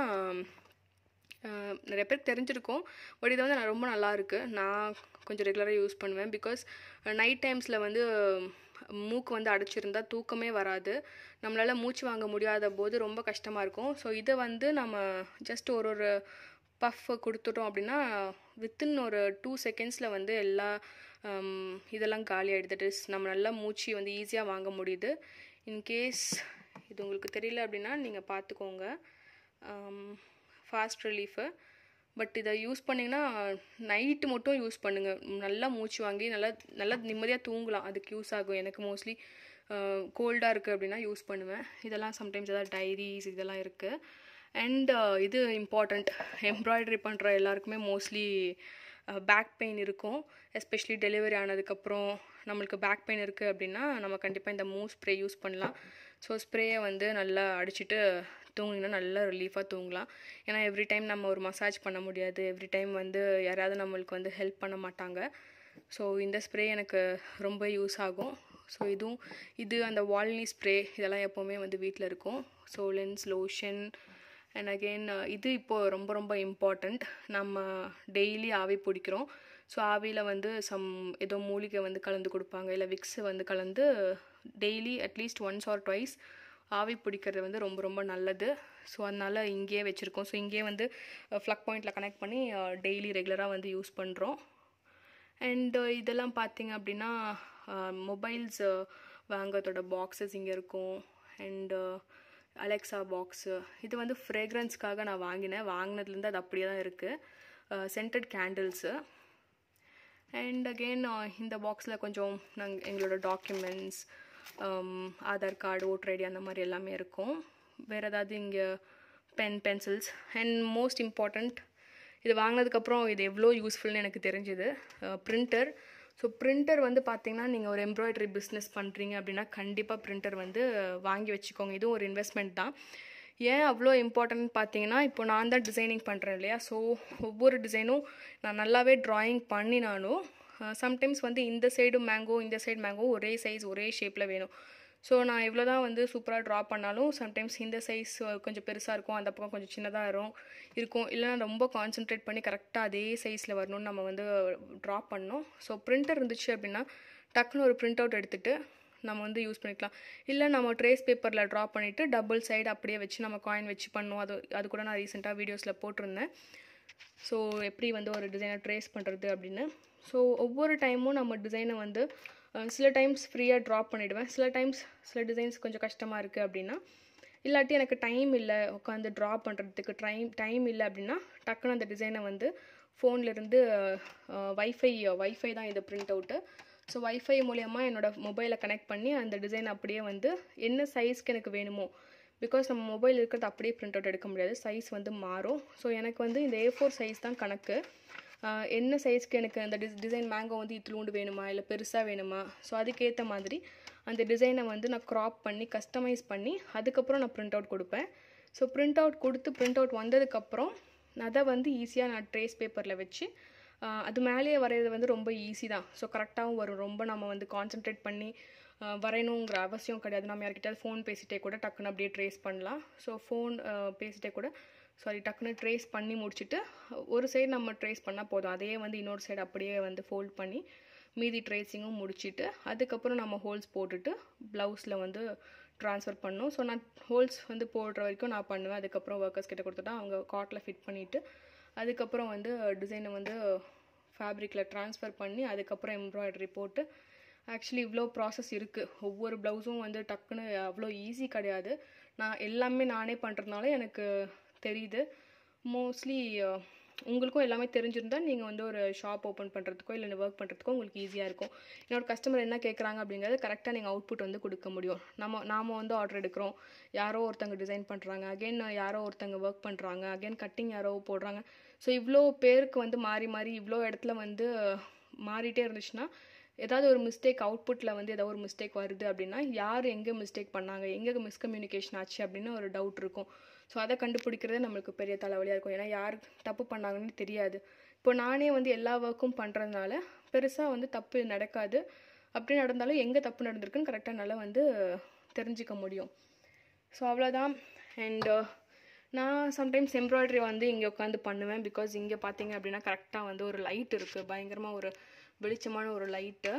uh, நிறைய பேர் தெரிஞ்சிருக்கும் பட் இது வந்து நான் ரொம்ப நல்லாயிருக்கு நான் கொஞ்சம் ரெகுலராக யூஸ் பண்ணுவேன் பிகாஸ் நைட் டைம்ஸில் வந்து மூக்கு வந்து அடைச்சிருந்தா தூக்கமே வராது நம்மளால் மூச்சு வாங்க முடியாத போது ரொம்ப கஷ்டமாக இருக்கும் ஸோ இதை வந்து நம்ம ஜஸ்ட் ஒரு ஒரு பஃப் கொடுத்துட்டோம் அப்படின்னா வித்தின் ஒரு டூ செகண்ட்ஸில் வந்து எல்லா இதெல்லாம் காலி ஆகிடுது நம்ம நல்லா மூச்சு வந்து ஈஸியாக வாங்க முடியுது இன்கேஸ் இது உங்களுக்கு தெரியல அப்படின்னா நீங்கள் பார்த்துக்கோங்க ஃபாஸ்ட் ரிலீஃபு பட் இதை யூஸ் பண்ணிங்கன்னா நைட்டு மட்டும் யூஸ் பண்ணுங்கள் நல்லா மூச்சு வாங்கி நல்லா நல்லா நிம்மதியாக தூங்கலாம் அதுக்கு யூஸ் ஆகும் எனக்கு மோஸ்ட்லி கோல்டாக இருக்குது அப்படின்னா யூஸ் பண்ணுவேன் இதெல்லாம் சம்டைம்ஸ் எதாவது டைரிஸ் இதெல்லாம் இருக்குது அண்ட் uh, இது இம்பார்ட்டண்ட் எம்ப்ராய்டரி பண்ணுற எல்லாருக்குமே மோஸ்ட்லி பேக் பெயின் இருக்கும் எஸ்பெஷலி டெலிவரி ஆனதுக்கப்புறம் நம்மளுக்கு பேக் பெயின் இருக்குது அப்படின்னா நம்ம கண்டிப்பாக இந்த மூவ் ஸ்ப்ரே யூஸ் பண்ணலாம் ஸோ ஸ்ப்ரேயை வந்து நல்லா அடிச்சுட்டு தூங்கினா நல்லா ரிலீஃபாக தூங்கலாம் ஏன்னா எவ்ரி டைம் நம்ம ஒரு மசாஜ் பண்ண முடியாது எவ்ரி டைம் வந்து யாராவது நம்மளுக்கு வந்து ஹெல்ப் பண்ண மாட்டாங்க ஸோ இந்த ஸ்ப்ரே எனக்கு ரொம்ப யூஸ் ஆகும் ஸோ இதுவும் இது அந்த வால்னி ஸ்ப்ரே இதெல்லாம் எப்போவுமே வந்து வீட்டில் இருக்கும் so lens lotion and again uh, இது இப்போது ரொம்ப ரொம்ப இம்பார்ட்டண்ட் நம்ம டெய்லி ஆவி பிடிக்கிறோம் ஸோ ஆவியில் வந்து சம் ஏதோ மூலிகை வந்து கலந்து கொடுப்பாங்க இல்லை விக்ஸு வந்து கலந்து daily at least once or twice ஆவி பிடிக்கிறது வந்து ரொம்ப ரொம்ப நல்லது ஸோ அதனால் இங்கேயே வச்சுருக்கோம் ஸோ இங்கேயே வந்து ஃப்ளக் பாயிண்டில் கனெக்ட் பண்ணி டெய்லி uh, ரெகுலராக வந்து யூஸ் பண்ணுறோம் அண்டு uh, இதெல்லாம் பார்த்திங்க அப்படின்னா மொபைல்ஸ் வாங்கிறதோட பாக்ஸஸ் இங்கே இருக்கும் அண்டு அலெக்ஸா பாக்ஸு இது வந்து ஃப்ரேக்ரன்ஸ்க்காக நான் வாங்கினேன் வாங்கினதுலேருந்து அது அப்படியே தான் இருக்குது சென்டட் கேண்டில்ஸு அண்ட் அகெயின் இந்த பாக்ஸில் கொஞ்சம் நாங்கள் எங்களோட documents Aadhaar card voter ID அந்த மாதிரி எல்லாமே இருக்கும் வேறு ஏதாவது இங்கே pen pencils and most important இது வாங்கினதுக்கப்புறம் இது எவ்வளோ யூஸ்ஃபுல்னு எனக்கு தெரிஞ்சுது ப்ரிண்டர் ஸோ பிரிண்டர் வந்து பார்த்திங்கன்னா நீங்கள் ஒரு எம்ப்ராய்டரி பிஸ்னஸ் பண்ணுறீங்க அப்படின்னா கண்டிப்பாக பிரிண்டர் வந்து வாங்கி வச்சுக்கோங்க இதுவும் ஒரு இன்வெஸ்ட்மெண்ட் தான் ஏன் அவ்வளோ இம்பார்ட்டன்ட் பார்த்தீங்கன்னா இப்போ நான் தான் டிசைனிங் பண்ணுறேன் இல்லையா ஸோ ஒவ்வொரு டிசைனும் நான் நல்லாவே ட்ராயிங் பண்ணினாலும் சம்டைம்ஸ் வந்து இந்த சைடு மேங்கோ இந்த சைடு மேங்கோ ஒரே சைஸ் ஒரே ஷேப்பில் வேணும் ஸோ நான் எவ்வளோ தான் வந்து சூப்பராக ட்ரா பண்ணாலும் சம்டைம்ஸ் இந்த சைஸ் கொஞ்சம் பெருசாக இருக்கும் அந்த பக்கம் கொஞ்சம் சின்னதாக இருக்கும் இருக்கும் இல்லைனா ரொம்ப கான்சென்ட்ரேட் பண்ணி கரெக்டாக அதே சைஸில் வரணும்னு நம்ம வந்து ட்ரா பண்ணோம் ஸோ பிரிண்டர் இருந்துச்சு அப்படின்னா டக்குன்னு ஒரு பிரிண்ட் அவுட் எடுத்துகிட்டு நம்ம வந்து யூஸ் பண்ணிக்கலாம் இல்லை நம்ம ட்ரேஸ் பேப்பரில் ட்ரா பண்ணிவிட்டு டபுள் சைடு அப்படியே வச்சு நம்ம காயின் வச்சு பண்ணுவோம் அது அது கூட நான் ரீசெண்டாக வீடியோஸில் போட்டிருந்தேன் ஸோ எப்படி வந்து ஒரு டிசைனை ட்ரேஸ் பண்ணுறது அப்படின்னு ஸோ ஒவ்வொரு டைமும் நம்ம டிசைனை வந்து சில டைம்ஸ் ஃப்ரீயாக ட்ராப் பண்ணிவிடுவேன் சில டைம்ஸ் சில டிசைன்ஸ் கொஞ்சம் கஷ்டமாக இருக்குது அப்படின்னா இல்லாட்டி எனக்கு டைம் இல்லை உட்காந்து ட்ரா பண்ணுறதுக்கு டைம் டைம் இல்லை அப்படின்னா டக்குன்னு அந்த டிசைனை வந்து ஃபோன்லேருந்து வைஃபை வைஃபை தான் இது ப்ரிண்ட் அவுட்டு ஸோ வைஃபை மூலயமா என்னோடய மொபைலை கனெக்ட் பண்ணி அந்த டிசைன் அப்படியே வந்து என்ன சைஸ்க்கு எனக்கு வேணுமோ பிகாஸ் நம்ம மொபைல் இருக்கிறது அப்படியே ப்ரிண்ட் அவுட் எடுக்க முடியாது சைஸ் வந்து மாறும் ஸோ எனக்கு வந்து இந்த ஏ ஃபோர் சைஸ் தான் கணக்கு என்ன சைஸ்க்கு எனக்கு அந்த டிஸ் டிசைன் மேங்கோ வந்து இத்திலூண்டு வேணுமா இல்லை பெருசாக வேணுமா ஸோ அதுக்கேற்ற மாதிரி அந்த டிசைனை வந்து நான் க்ராப் பண்ணி கஸ்டமைஸ் பண்ணி அதுக்கப்புறம் நான் ப்ரிண்ட் அவுட் கொடுப்பேன் ஸோ ப்ரிண்ட் அவுட் கொடுத்து ப்ரிண்ட் அவுட் வந்ததுக்கப்புறம் அதை வந்து ஈஸியாக நான் ட்ரேஸ் பேப்பரில் வச்சு அது மேலேயே வரைகிறது வந்து ரொம்ப ஈஸி தான் ஸோ கரெக்டாகவும் வரும் ரொம்ப நம்ம வந்து கான்சென்ட்ரேட் பண்ணி வரையணுங்கிற அவசியம் கிடையாது நம்ம யார்கிட்ட ஃபோன் பேசிகிட்டே கூட டக்குன்னு அப்படியே ட்ரேஸ் பண்ணலாம் ஸோ ஃபோன் பேசிகிட்டே கூட சாரி டக்குன்னு ட்ரேஸ் பண்ணி முடிச்சுட்டு ஒரு சைடு நம்ம ட்ரேஸ் பண்ணால் போதும் அதே வந்து இன்னொரு சைடு அப்படியே வந்து ஃபோல்ட் பண்ணி மீதி ட்ரேஸிங்கும் முடிச்சுட்டு அதுக்கப்புறம் நம்ம ஹோல்ஸ் போட்டுட்டு ப்ளவுஸில் வந்து ட்ரான்ஸ்ஃபர் பண்ணோம் ஸோ நான் ஹோல்ஸ் வந்து போடுற வரைக்கும் நான் பண்ணுவேன் அதுக்கப்புறம் ஒர்க்கர்ஸ் கிட்ட கொடுத்துட்டா அவங்க காட்டில் ஃபிட் பண்ணிவிட்டு அதுக்கப்புறம் வந்து டிசைனை வந்து ஃபேப்ரிக்கில் ட்ரான்ஸ்ஃபர் பண்ணி அதுக்கப்புறம் எம்ப்ராய்டரி போட்டு ஆக்சுவலி இவ்வளோ ப்ராசஸ் இருக்குது ஒவ்வொரு ப்ளவுஸும் வந்து டக்குன்னு அவ்வளோ ஈஸி கிடையாது நான் எல்லாமே நானே பண்ணுறதுனால எனக்கு தெரியுது மோஸ்ட்லி உங்களுக்கும் எல்லாமே தெரிஞ்சிருந்தால் நீங்கள் வந்து ஒரு ஷாப் ஓப்பன் பண்ணுறதுக்கோ இல்லை ஒர்க் பண்ணுறதுக்கோ உங்களுக்கு ஈஸியாக இருக்கும் என்னோட கஸ்டமர் என்ன கேட்குறாங்க அப்படிங்கிறது கரெக்டாக நீங்கள் அவுட்புட் வந்து கொடுக்க முடியும் நம்ம நாம் வந்து ஆர்டர் எடுக்கிறோம் யாரோ ஒருத்தங்க டிசைன் பண்ணுறாங்க அகெயின் யாரோ ஒருத்தங்க ஒர்க் பண்ணுறாங்க அகெயின் கட்டிங் யாரோ போடுறாங்க ஸோ இவ்வளோ பேருக்கு வந்து மாறி மாறி இவ்வளோ இடத்துல வந்து மாறிட்டே இருந்துச்சுன்னா ஏதாவது ஒரு மிஸ்டேக் அவுட்புட்டில் வந்து ஏதாவது ஒரு மிஸ்டேக் வருது அப்படின்னா யார் எங்கே மிஸ்டேக் பண்ணாங்க எங்கே மிஸ்கம்யூனிகேஷன் ஆச்சு அப்படின்னு ஒரு டவுட் இருக்கும் ஸோ அதை கண்டுபிடிக்கிறதே நம்மளுக்கு பெரிய தலைவலியாக இருக்கும் ஏன்னா யார் தப்பு பண்ணாங்கன்னு தெரியாது இப்போ நானே வந்து எல்லா ஒர்க்கும் பண்ணுறதுனால பெருசாக வந்து தப்பு நடக்காது அப்படி நடந்தாலும் எங்கே தப்பு நடந்திருக்குன்னு கரெக்டாக நல்லா வந்து தெரிஞ்சிக்க முடியும் ஸோ அவ்வளோதான் அண்டு uh, நான் சம்டைம்ஸ் எம்ப்ராய்டரி வந்து இங்கே உட்காந்து பண்ணுவேன் பிகாஸ் இங்கே பார்த்தீங்க அப்படின்னா கரெக்டாக வந்து ஒரு லைட் இருக்குது பயங்கரமாக ஒரு வெளிச்சமான ஒரு லைட்டு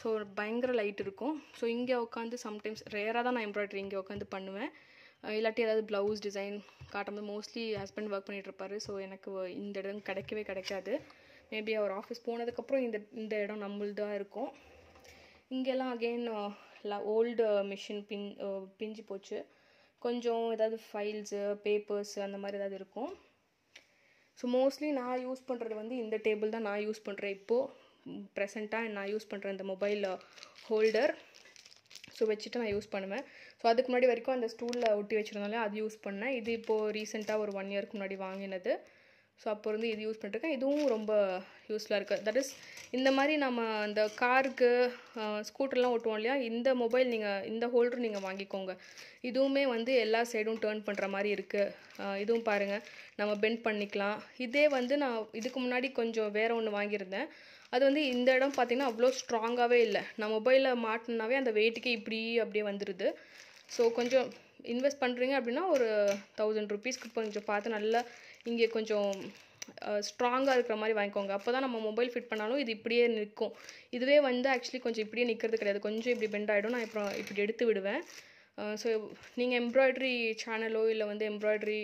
ஸோ ஒரு பயங்கர லைட் இருக்கும் ஸோ இங்கே உட்காந்து சம்டைம்ஸ் ரேராக தான் நான் எம்ப்ராய்டரி இங்கே உட்காந்து பண்ணுவேன் இல்லாட்டி ஏதாவது ப்ளவுஸ் டிசைன் காட்டும்போது மோஸ்ட்லி ஹஸ்பண்ட் ஒர்க் பண்ணிகிட்ருப்பாரு ஸோ எனக்கு இந்த இடம் கிடைக்கவே கிடைக்காது மேபி அவர் ஆஃபீஸ் போனதுக்கப்புறம் இந்த இந்த இடம் நம்மள்தான் இருக்கும் இங்கெல்லாம் அகெயின் ஓல்டு மிஷின் பின் பிஞ்சு போச்சு கொஞ்சம் ஏதாவது ஃபைல்ஸு பேப்பர்ஸு அந்த மாதிரி ஏதாவது இருக்கும் ஸோ மோஸ்ட்லி நான் யூஸ் பண்ணுறது வந்து இந்த டேபிள் தான் நான் யூஸ் பண்ணுறேன் இப்போது ப்ரெசண்ட்டாக நான் யூஸ் பண்ணுறேன் இந்த மொபைல் ஹோல்டர் ஸோ வச்சுட்டு நான் யூஸ் பண்ணுவேன் ஸோ அதுக்கு முன்னாடி வரைக்கும் அந்த ஸ்டூலில் ஒட்டி வச்சுருந்தாலே அது யூஸ் பண்ணேன் இது இப்போது ரீசெண்டாக ஒரு ஒன் இயருக்கு முன்னாடி வாங்கினது ஸோ அப்போ இருந்து இது யூஸ் பண்ணிருக்கேன் இதுவும் ரொம்ப யூஸ்ஃபுல்லாக இருக்குது தட் இஸ் இந்த மாதிரி நம்ம அந்த காருக்கு ஸ்கூட்டர்லாம் ஓட்டுவோம் இல்லையா இந்த மொபைல் நீங்கள் இந்த ஹோல்டர் நீங்கள் வாங்கிக்கோங்க இதுவுமே வந்து எல்லா சைடும் டேர்ன் பண்ணுற மாதிரி இருக்குது இதுவும் பாருங்கள் நம்ம பெண்ட் பண்ணிக்கலாம் இதே வந்து நான் இதுக்கு முன்னாடி கொஞ்சம் வேறு ஒன்று வாங்கியிருந்தேன் அது வந்து இந்த இடம் பார்த்திங்கன்னா அவ்வளோ ஸ்ட்ராங்காகவே இல்லை நான் மொபைலில் மாட்டினாவே அந்த வெயிட்டுக்கே இப்படி அப்படியே வந்துடுது ஸோ கொஞ்சம் இன்வெஸ்ட் பண்ணுறீங்க அப்படின்னா ஒரு தௌசண்ட் ருபீஸ்க்கு கொஞ்சம் பார்த்து நல்லா இங்கே கொஞ்சம் ஸ்ட்ராங்காக இருக்கிற மாதிரி வாங்கிக்கோங்க அப்போ தான் நம்ம மொபைல் ஃபிட் பண்ணாலும் இது இப்படியே நிற்கும் இதுவே வந்து ஆக்சுவலி கொஞ்சம் இப்படியே நிற்கிறது கிடையாது கொஞ்சம் இப்படி பெண்ட் ஆகிடும் நான் இப்போ இப்படி எடுத்து விடுவேன் ஸோ நீங்கள் எம்ப்ராய்ட்ரி சேனலோ இல்லை வந்து எம்ப்ராய்ட்ரி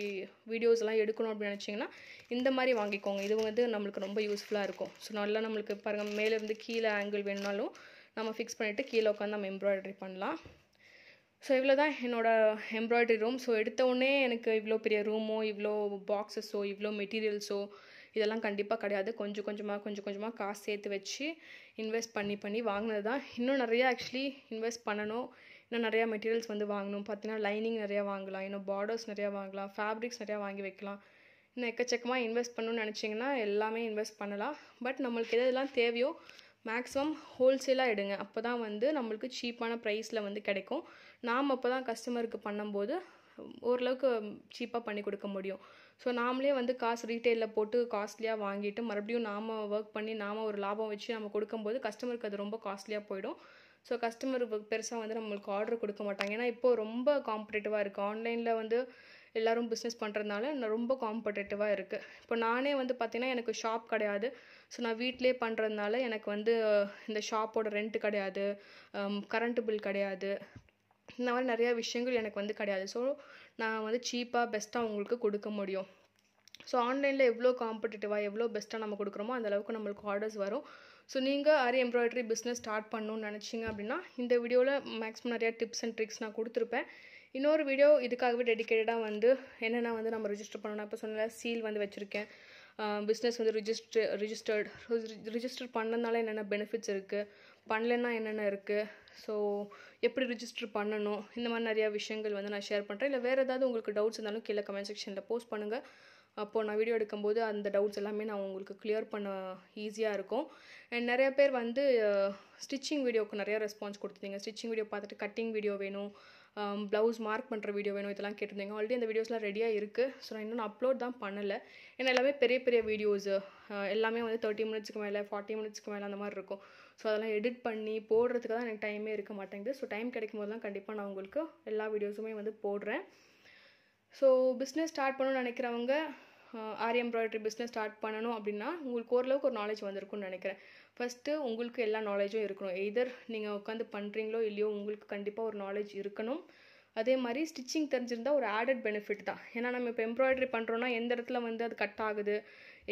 வீடியோஸ்லாம் எடுக்கணும் அப்படின்னு நினச்சிங்கன்னா இந்த மாதிரி வாங்கிக்கோங்க இது வந்து நம்மளுக்கு ரொம்ப யூஸ்ஃபுல்லாக இருக்கும் ஸோ நல்லா நம்மளுக்கு பாருங்கள் மேலேருந்து கீழே ஆங்கிள் வேணுனாலும் நம்ம ஃபிக்ஸ் பண்ணிவிட்டு கீழே உட்காந்து நம்ம எம்ப்ராய்ட்ரி பண்ணலாம் ஸோ இவ்வளோ தான் என்னோடய எம்ப்ராய்டரி ரூம் ஸோ எடுத்த உடனே எனக்கு இவ்வளோ பெரிய ரூமோ இவ்வளோ பாக்ஸஸோ இவ்வளோ மெட்டீரியல்ஸோ இதெல்லாம் கண்டிப்பாக கிடையாது கொஞ்சம் கொஞ்சமாக கொஞ்சம் கொஞ்சமாக காசு சேர்த்து வச்சு இன்வெஸ்ட் பண்ணி பண்ணி வாங்கினது தான் இன்னும் நிறையா ஆக்சுவலி இன்வெஸ்ட் பண்ணணும் இன்னும் நிறையா மெட்டீரியல்ஸ் வந்து வாங்கணும் பார்த்தீங்கன்னா லைனிங் நிறையா வாங்கலாம் இன்னும் பார்டர்ஸ் நிறையா வாங்கலாம் ஃபேப்ரிக்ஸ் நிறையா வாங்கி வைக்கலாம் இன்னும் எக்கச்சக்கமாக இன்வெஸ்ட் பண்ணணும்னு நினச்சிங்கன்னா எல்லாமே இன்வெஸ்ட் பண்ணலாம் பட் நம்மளுக்கு எது எதெல்லாம் தேவையோ மேக்ஸிமம் ஹோல்சேலாக எடுங்க அப்போ தான் வந்து நம்மளுக்கு சீப்பான ப்ரைஸில் வந்து கிடைக்கும் நாம் அப்போ தான் கஸ்டமருக்கு பண்ணும்போது ஓரளவுக்கு சீப்பாக பண்ணி கொடுக்க முடியும் ஸோ நாமளே வந்து காசு ரீட்டெயிலில் போட்டு காஸ்ட்லியாக வாங்கிட்டு மறுபடியும் நாம் ஒர்க் பண்ணி நாம் ஒரு லாபம் வச்சு நம்ம கொடுக்கும்போது கஸ்டமருக்கு அது ரொம்ப காஸ்ட்லியாக போயிடும் ஸோ கஸ்டமர் பெருசாக வந்து நம்மளுக்கு ஆர்டர் கொடுக்க மாட்டாங்க ஏன்னா இப்போது ரொம்ப காம்படேட்டிவாக இருக்குது ஆன்லைனில் வந்து எல்லோரும் பிஸ்னஸ் பண்ணுறதுனால நான் ரொம்ப காம்படேட்டிவாக இருக்குது இப்போ நானே வந்து பார்த்திங்கன்னா எனக்கு ஷாப் கிடையாது ஸோ நான் வீட்டிலே பண்ணுறதுனால எனக்கு வந்து இந்த ஷாப்போட ரெண்ட் கிடையாது கரண்ட் பில் கிடையாது இந்த மாதிரி நிறையா விஷயங்கள் எனக்கு வந்து கிடையாது ஸோ நான் வந்து சீப்பாக பெஸ்ட்டாக அவங்களுக்கு கொடுக்க முடியும் ஸோ ஆன்லைனில் எவ்வளோ காம்படிட்டிவாக எவ்வளோ பெஸ்ட்டாக நம்ம கொடுக்குறோமோ அந்தளவுக்கு நம்மளுக்கு ஆர்டர்ஸ் வரும் ஸோ நீங்கள் ஆரி எம்ப்ராய்டரி பிஸ்னஸ் ஸ்டார்ட் பண்ணணும்னு நினச்சிங்க அப்படின்னா இந்த வீடியோவில் மேக்ஸிமம் நிறையா டிப்ஸ் அண்ட் ட்ரிக்ஸ் நான் கொடுத்துருப்பேன் இன்னொரு வீடியோ இதுக்காகவே டெடிக்கேட்டடாக வந்து என்னென்ன வந்து நம்ம ரிஜிஸ்டர் பண்ணணும் இப்போ சொன்ன சீல் வந்து வச்சுருக்கேன் பிஸ்னஸ் வந்து ரிஜிஸ்டர் ரிஜிஸ்டர்ட் ரிஜிஸ்டர் பண்ணனால என்னென்ன பெனிஃபிட்ஸ் இருக்குது பண்ணலைன்னா என்னென்ன இருக்குது ஸோ எப்படி ரிஜிஸ்டர் பண்ணணும் இந்த மாதிரி நிறையா விஷயங்கள் வந்து நான் ஷேர் பண்ணுறேன் இல்லை வேறு ஏதாவது உங்களுக்கு டவுட்ஸ் இருந்தாலும் கீழே கமெண்ட் செக்ஷனில் போஸ்ட் பண்ணுங்கள் அப்போது நான் வீடியோ எடுக்கும்போது அந்த டவுட்ஸ் எல்லாமே நான் உங்களுக்கு கிளியர் பண்ண ஈஸியாக இருக்கும் அண்ட் நிறையா பேர் வந்து ஸ்டிச்சிங் வீடியோவுக்கு நிறையா ரெஸ்பான்ஸ் கொடுத்துருந்தீங்க ஸ்டிச்சிங் வீடியோ பார்த்துட்டு கட்டிங் வீடியோ வேணும் ப்ளவுஸ் மார்க் பண்ணுற வீடியோ வேணும் இதெல்லாம் கேட்டிருந்தீங்க ஆல்ரெடி அந்த வீடியோஸ்லாம் ரெடியாக இருக்குது ஸோ நான் இன்னும் அப்லோட் தான் பண்ணலை ஏன்னா எல்லாமே பெரிய பெரிய வீடியோஸு எல்லாமே வந்து தேர்ட்டி மினிட்ஸ்க்கு மேலே ஃபார்ட்டி மினிட்ஸ்க்கு மேலே அந்த மாதிரி இருக்கும் ஸோ அதெல்லாம் எடிட் பண்ணி போடுறதுக்கு தான் எனக்கு டைமே இருக்க மாட்டேங்குது ஸோ டைம் கிடைக்கும் போதெல்லாம் கண்டிப்பாக நான் உங்களுக்கு எல்லா வீடியோஸுமே வந்து போடுறேன் ஸோ பிஸ்னஸ் ஸ்டார்ட் பண்ணணும்னு நினைக்கிறவங்க ஆரி எம்ப்ராய்டரி பிஸ்னஸ் ஸ்டார்ட் பண்ணணும் அப்படின்னா உங்களுக்கு ஓரளவுக்கு ஒரு நாலேஜ் வந்திருக்கும்னு நினைக்கிறேன் ஃபஸ்ட்டு உங்களுக்கு எல்லா நாலேஜும் இருக்கணும் எதர் நீங்கள் உட்காந்து பண்ணுறீங்களோ இல்லையோ உங்களுக்கு கண்டிப்பாக ஒரு நாலேஜ் இருக்கணும் அதே மாதிரி ஸ்டிச்சிங் தெரிஞ்சிருந்தால் ஒரு ஆடட் பெனிஃபிட் தான் ஏன்னா நம்ம இப்போ எம்ப்ராய்டரி பண்ணுறோன்னா எந்த இடத்துல வந்து அது கட் ஆகுது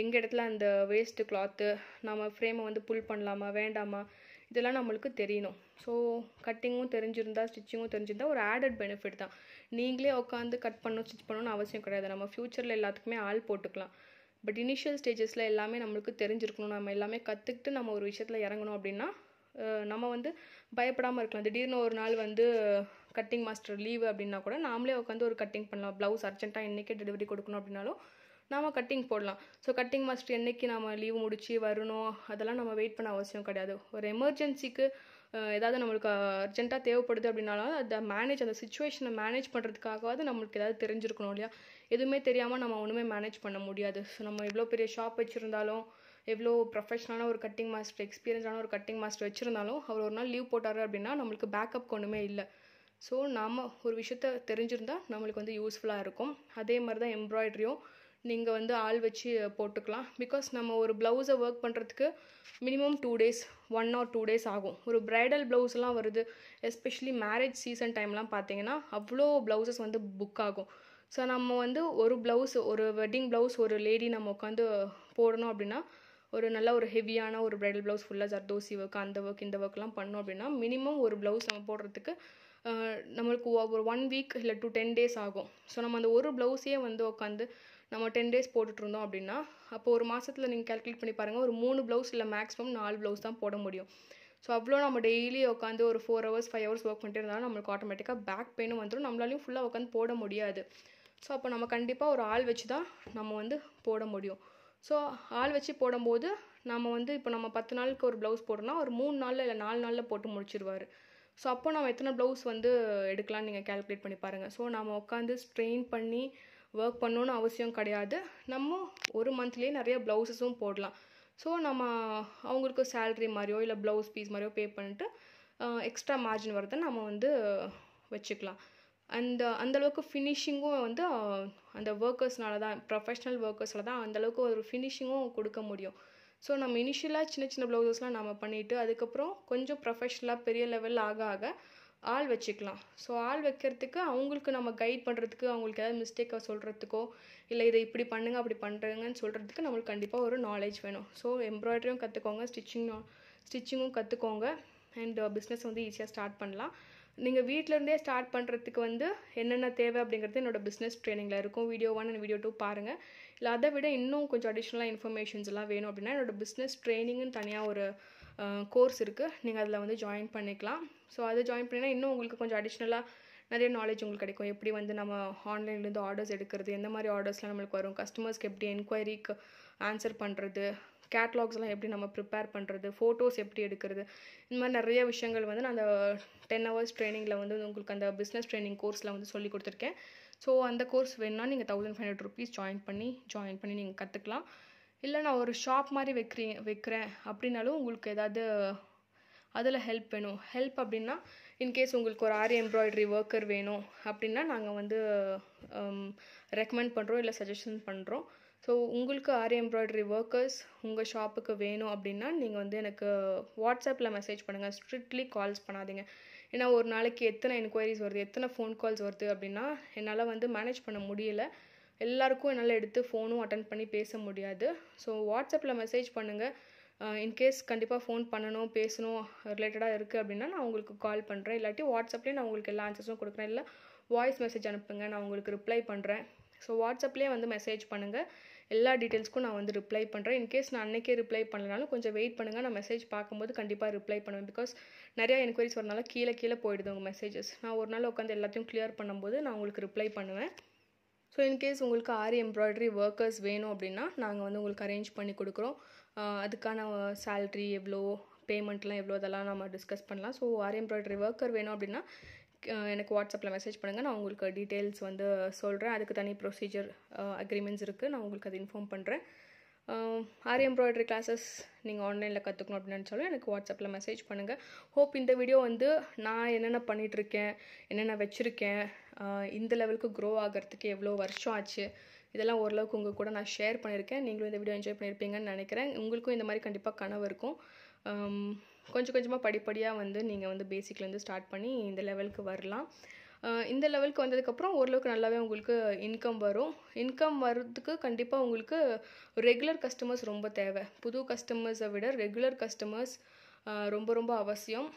எங்கள் இடத்துல அந்த வேஸ்ட்டு கிளாத்து நம்ம ஃப்ரேமை வந்து புல் பண்ணலாமா வேண்டாமா இதெல்லாம் நம்மளுக்கு தெரியணும் ஸோ கட்டிங்கும் தெரிஞ்சிருந்தா ஸ்டிச்சிங்கும் தெரிஞ்சிருந்தா ஒரு ஆடட் பெனிஃபிட் தான் நீங்களே உட்காந்து கட் பண்ணணும் ஸ்டிச் பண்ணணும்னு அவசியம் கிடையாது நம்ம ஃப்யூச்சரில் எல்லாத்துக்குமே ஆள் போட்டுக்கலாம் பட் இனிஷியல் ஸ்டேஜஸில் எல்லாமே நம்மளுக்கு தெரிஞ்சிருக்கணும் நம்ம எல்லாமே கற்றுக்கிட்டு நம்ம ஒரு விஷயத்தில் இறங்கணும் அப்படின்னா நம்ம வந்து பயப்படாமல் இருக்கலாம் திடீர்னு ஒரு நாள் வந்து கட்டிங் மாஸ்டர் லீவு அப்படின்னா கூட நாமளே உட்காந்து ஒரு கட்டிங் பண்ணலாம் ப்ளவுஸ் அர்ஜென்ட்டாக என்றைக்கே டெலிவரி கொடுக்கணும் அப்படின்னாலும் நாம் கட்டிங் போடலாம் ஸோ கட்டிங் மாஸ்டர் என்றைக்கு நம்ம லீவ் முடித்து வரணும் அதெல்லாம் நம்ம வெயிட் பண்ண அவசியம் கிடையாது ஒரு எமர்ஜென்சிக்கு ஏதாவது நம்மளுக்கு அர்ஜென்ட்டாக தேவைப்படுது அப்படின்னாலும் அதை மேனேஜ் அந்த சுச்சுவேஷனை மேனேஜ் பண்ணுறதுக்காகவாது நம்மளுக்கு ஏதாவது தெரிஞ்சிருக்கணும் இல்லையா எதுவுமே தெரியாமல் நம்ம ஒன்றுமே மேனேஜ் பண்ண முடியாது ஸோ நம்ம எவ்வளோ பெரிய ஷாப் வச்சுருந்தாலும் எவ்வளோ ப்ரொஃபஷனலான ஒரு கட்டிங் மாஸ்டர் எக்ஸ்பீரியன்ஸான ஒரு கட்டிங் மாஸ்டர் வச்சுருந்தாலும் அவர் ஒரு நாள் லீவ் போட்டார் அப்படின்னா நம்மளுக்கு பேக்கப் ஒன்றுமே இல்லை ஸோ நாம் ஒரு விஷயத்த தெரிஞ்சிருந்தால் நம்மளுக்கு வந்து யூஸ்ஃபுல்லாக இருக்கும் அதே மாதிரி தான் எம்ப்ராய்டரியும் நீங்கள் வந்து ஆள் வச்சு போட்டுக்கலாம் பிகாஸ் நம்ம ஒரு ப்ளவுஸை ஒர்க் பண்ணுறதுக்கு minimum two days one or two days ஆகும் ஒரு ப்ரைடல் ப்ளவுஸ்லாம் வருது எஸ்பெஷலி மேரேஜ் சீசன் டைம்லாம் பார்த்தீங்கன்னா அவ்வளோ ப்ளவுசஸ் வந்து புக் ஆகும் ஸோ நம்ம வந்து ஒரு ப்ளவுஸ் ஒரு வெட்டிங் ப்ளவுஸ் ஒரு லேடி நம்ம உட்காந்து போடணும் அப்படின்னா ஒரு நல்ல ஒரு ஹெவியான ஒரு ப்ரைடல் ப்ளவுஸ் ஃபுல்லாக ஜர்தோசி ஒர்க் அந்த ஒர்க் இந்த ஒர்க்லாம் பண்ணோம் அப்படின்னா மினிமம் ஒரு ப்ளவுஸ் நம்ம போடுறதுக்கு நம்மளுக்கு ஒரு ஒன் வீக் இல்லை டூ டென் டேஸ் ஆகும் ஸோ நம்ம அந்த ஒரு ப்ளவுஸே வந்து உட்காந்து நம்ம டென் டேஸ் போட்டுட்ருந்தோம் அப்படின்னா அப்போ ஒரு மாதத்தில் நீங்கள் கேல்குலேட் பண்ணி பாருங்கள் ஒரு மூணு ப்ளவுஸ் இல்லை மேக்ஸிமம் நாலு ப்ளவுஸ் தான் போட முடியும் ஸோ அவ்வளோ நம்ம டெய்லி உட்காந்து ஒரு four hours five hours work பண்ணிட்டு இருந்தாலும் நம்மளுக்கு ஆட்டோமேட்டிக்காக பேக் பெயினும் வந்துடும் நம்மளாலையும் ஃபுல்லாக உட்காந்து போட முடியாது ஸோ அப்போ நம்ம கண்டிப்பாக ஒரு ஆள் வச்சு தான் நம்ம வந்து போட முடியும் ஸோ ஆள் வச்சு போடும்போது நம்ம வந்து இப்போ நம்ம பத்து நாளுக்கு ஒரு ப்ளவுஸ் போடுறோம்னா ஒரு மூணு நாளில் இல்லை நாலு நாளில் போட்டு முடிச்சிருவார் ஸோ அப்போ நம்ம எத்தனை ப்ளவுஸ் வந்து எடுக்கலாம்னு நீங்கள் கேல்குலேட் பண்ணி பாருங்கள் ஸோ நம்ம உட்காந்து ஸ்ட்ரெயின் பண்ணி ஒர்க் பண்ணணும்னு அவசியம் கிடையாது நம்ம ஒரு மந்த்லேயே நிறைய ப்ளவுஸஸும் போடலாம் ஸோ நம்ம அவங்களுக்கு சேல்ரி மாதிரியோ இல்லை ப்ளவுஸ் பீஸ் மாதிரியோ பே பண்ணிட்டு எக்ஸ்ட்ரா மார்ஜின் வரதை நம்ம வந்து வச்சுக்கலாம் அந்த அந்தளவுக்கு ஃபினிஷிங்கும் வந்து அந்த ஒர்க்கர்ஸ்னால தான் ப்ரொஃபஷ்னல் ஒர்க்கர்ஸில் தான் அந்தளவுக்கு ஒரு ஃபினிஷிங்கும் கொடுக்க முடியும் ஸோ நம்ம இனிஷியலாக சின்ன சின்ன ப்ளவுசஸ்லாம் நம்ம பண்ணிவிட்டு அதுக்கப்புறம் கொஞ்சம் ப்ரொஃபஷ்னலாக பெரிய லெவலில் ஆக ஆக ஆள் வச்சுக்கலாம் ஸோ ஆள் வைக்கிறதுக்கு அவங்களுக்கு நம்ம கைட் பண்ணுறதுக்கு அவங்களுக்கு ஏதாவது மிஸ்டேக்காக சொல்கிறதுக்கோ இல்லை இதை இப்படி பண்ணுங்க அப்படி பண்ணுறங்கன்னு சொல்கிறதுக்கு நம்மளுக்கு கண்டிப்பாக ஒரு நாலேஜ் வேணும் ஸோ எம்ப்ராய்டரியும் கற்றுக்கோங்க ஸ்டிச்சிங் ஸ்டிச்சிங்கும் கற்றுக்கோங்க அண்ட் பிஸ்னஸ் வந்து ஈஸியாக ஸ்டார்ட் பண்ணலாம் நீங்கள் வீட்டிலேருந்தே ஸ்டார்ட் பண்ணுறதுக்கு வந்து என்னென்ன தேவை அப்படிங்கிறது என்னோட பிஸ்னஸ் ட்ரைனிங்கில் இருக்கும் video one and video two பாருங்கள் இல்லை அதை விட இன்னும் கொஞ்சம் அடிஷ்னலாக இன்ஃபர்மேஷன்ஸ் எல்லாம் வேணும் அப்படின்னா என்னோட பிஸ்னஸ் ட்ரைனிங்னு தனியாக ஒரு கோர்ஸ் இருக்குது நீங்கள் அதில் வந்து ஜாயின் பண்ணிக்கலாம் ஸோ அதை ஜாயின் பண்ணிங்கன்னா இன்னும் உங்களுக்கு கொஞ்சம் அடிஷ்னலாக நிறைய நாலேஜ் உங்களுக்கு கிடைக்கும் எப்படி வந்து நம்ம ஆன்லைன்லேருந்து ஆர்டர்ஸ் எடுக்கிறது எந்த மாதிரி ஆர்டர்ஸ்லாம் நம்மளுக்கு வரும் கஸ்டமர்ஸ்க்கு எப்படி என்கொயரிக்கு ஆன்சர் பண்ணுறது கேட்லாக்ஸ்லாம் எப்படி நம்ம ப்ரிப்பேர் பண்ணுறது ஃபோட்டோஸ் எப்படி எடுக்கிறது இந்த மாதிரி நிறைய விஷயங்கள் வந்து நான் அந்த டென் ஹவர்ஸ் ட்ரைனிங்கில் வந்து உங்களுக்கு அந்த பிஸ்னஸ் ட்ரைனிங் கோர்ஸில் வந்து சொல்லி கொடுத்துருக்கேன் ஸோ அந்த கோர்ஸ் வேணுன்னா நீங்கள் thousand five hundred rupees join பண்ணி ஜாயின் பண்ணி நீங்கள் கற்றுக்கலாம் இல்லை நான் ஒரு ஷாப் மாதிரி வைக்கிறேன் வைக்கிறேன் அப்படின்னாலும் உங்களுக்கு ஏதாவது அதில் ஹெல்ப் வேணும் ஹெல்ப் அப்படின்னா இன்கேஸ் உங்களுக்கு ஒரு ஆரி எம்ப்ராய்டரி ஒர்க்கர் வேணும் அப்படின்னா நாங்கள் வந்து ரெக்கமெண்ட் um, பண்ணுறோம் இல்லை சஜஷன் பண்ணுறோம் ஸோ உங்களுக்கு ஆரி எம்ப்ராய்டரி ஒர்க்கர்ஸ் உங்கள் ஷாப்புக்கு வேணும் அப்படின்னா நீங்கள் வந்து எனக்கு வாட்ஸ்அப்பில் மெசேஜ் பண்ணுங்கள் ஸ்ட்ரிக்ட்லி கால்ஸ் பண்ணாதீங்க ஏன்னா ஒரு நாளைக்கு எத்தனை என்கொயரிஸ் வருது எத்தனை ஃபோன் கால்ஸ் வருது அப்படின்னா என்னால் வந்து மேனேஜ் பண்ண முடியல எல்லாருக்கும் என்னால் எடுத்து ஃபோனும் அட்டன் பண்ணி பேச முடியாது ஸோ வாட்ஸ்அப்பில் மெசேஜ் பண்ணுங்கள் இன்கேஸ் கண்டிப்பாக ஃபோன் பண்ணணும் பேசணும் ரிலேட்டடாக இருக்குது அப்படின்னா நான் உங்களுக்கு கால் பண்ணுறேன் இல்லாட்டி வாட்ஸ்அப்லேயே நான் உங்களுக்கு எல்லா ஆன்சர்ஸும் கொடுக்குறேன் இல்லை வாய்ஸ் மெசேஜ் அனுப்புங்க நான் உங்களுக்கு ரிப்ளை பண்ணுறேன் ஸோ வாட்ஸ்அப்லேயே வந்து மெசேஜ் பண்ணுங்கள் எல்லா டீட்டெயில்ஸ்க்கும் நான் வந்து ரிப்ளை பண்ணுறேன் இன்கேஸ் நான் அன்றைக்கே ரிப்ளை பண்ணலனாலும் கொஞ்சம் வெயிட் பண்ணுங்கள் நான் மெசேஜ் பார்க்கும்போது கண்டிப்பாக ரிப்ளை பண்ணுவேன் பிகாஸ் நிறையா என்கொயரிஸ் வரனால கீழே கீழே போயிடுது உங்கள் மெசேஜஸ் நான் ஒரு நாள் உட்காந்து எல்லாத்தையும் கிளியர் பண்ணும்போது நான் உங்களுக்கு ரிப்ளை பண்ணுவேன் ஸோ இன்கேஸ் உங்களுக்கு ஆரி எம்ப்ராய்டரி ஒர்க்கர்ஸ் வேணும் அப்படின்னா நாங்கள் வந்து உங்களுக்கு அரேஞ்ச் பண்ணி கொடுக்குறோம் அதுக்கான சேல்ரி எவ்வளோ பேமெண்ட்லாம் எவ்வளோ இதெல்லாம் நம்ம டிஸ்கஸ் பண்ணலாம் ஸோ ஆரி எம்ப்ராய்டரி ஒர்க்கர் வேணும் அப்படின்னா எனக்கு வாட்ஸ்அப்பில் மெசேஜ் பண்ணுங்கள் நான் உங்களுக்கு டீட்டெயில்ஸ் வந்து சொல்கிறேன் அதுக்கு தனி ப்ரொசீஜர் அக்ரிமெண்ட்ஸ் இருக்குது நான் உங்களுக்கு அது இன்ஃபார்ம் பண்ணுறேன் ஆரி எம்ப்ராய்டரி கிளாஸஸ் e நீங்கள் ஆன்லைனில் கற்றுக்கணும் அப்படின்னு நினச்சாலும் எனக்கு வாட்ஸ்அப்பில் மெசேஜ் பண்ணுங்கள் ஹோப் இந்த வீடியோ வந்து நான் என்னென்ன பண்ணிகிட்ருக்கேன் என்னென்ன வச்சுருக்கேன் இந்த லெவலுக்கு க்ரோ ஆகிறதுக்கு எவ்வளோ வருஷம் ஆச்சு இதெல்லாம் ஓரளவுக்கு உங்கள் கூட நான் ஷேர் பண்ணியிருக்கேன் நீங்களும் இந்த வீடியோ என்ஜாய் பண்ணியிருப்பீங்கன்னு நினைக்கிறேன் உங்களுக்கும் இந்த மாதிரி கண்டிப்பாக கனவு இருக்கும் கொஞ்சம் கொஞ்சமாக படிப்படியாக வந்து நீங்கள் வந்து பேசிக்லேருந்து ஸ்டார்ட் பண்ணி இந்த லெவலுக்கு வரலாம் இந்த லெவலுக்கு வந்ததுக்கப்புறம் ஓரளவுக்கு நல்லாவே உங்களுக்கு இன்கம் வரும் இன்கம் வர்றதுக்கு கண்டிப்பாக உங்களுக்கு ரெகுலர் கஸ்டமர்ஸ் ரொம்ப தேவை புது கஸ்டமர்ஸை விட ரெகுலர் கஸ்டமர்ஸ் ரொம்ப ரொம்ப அவசியம்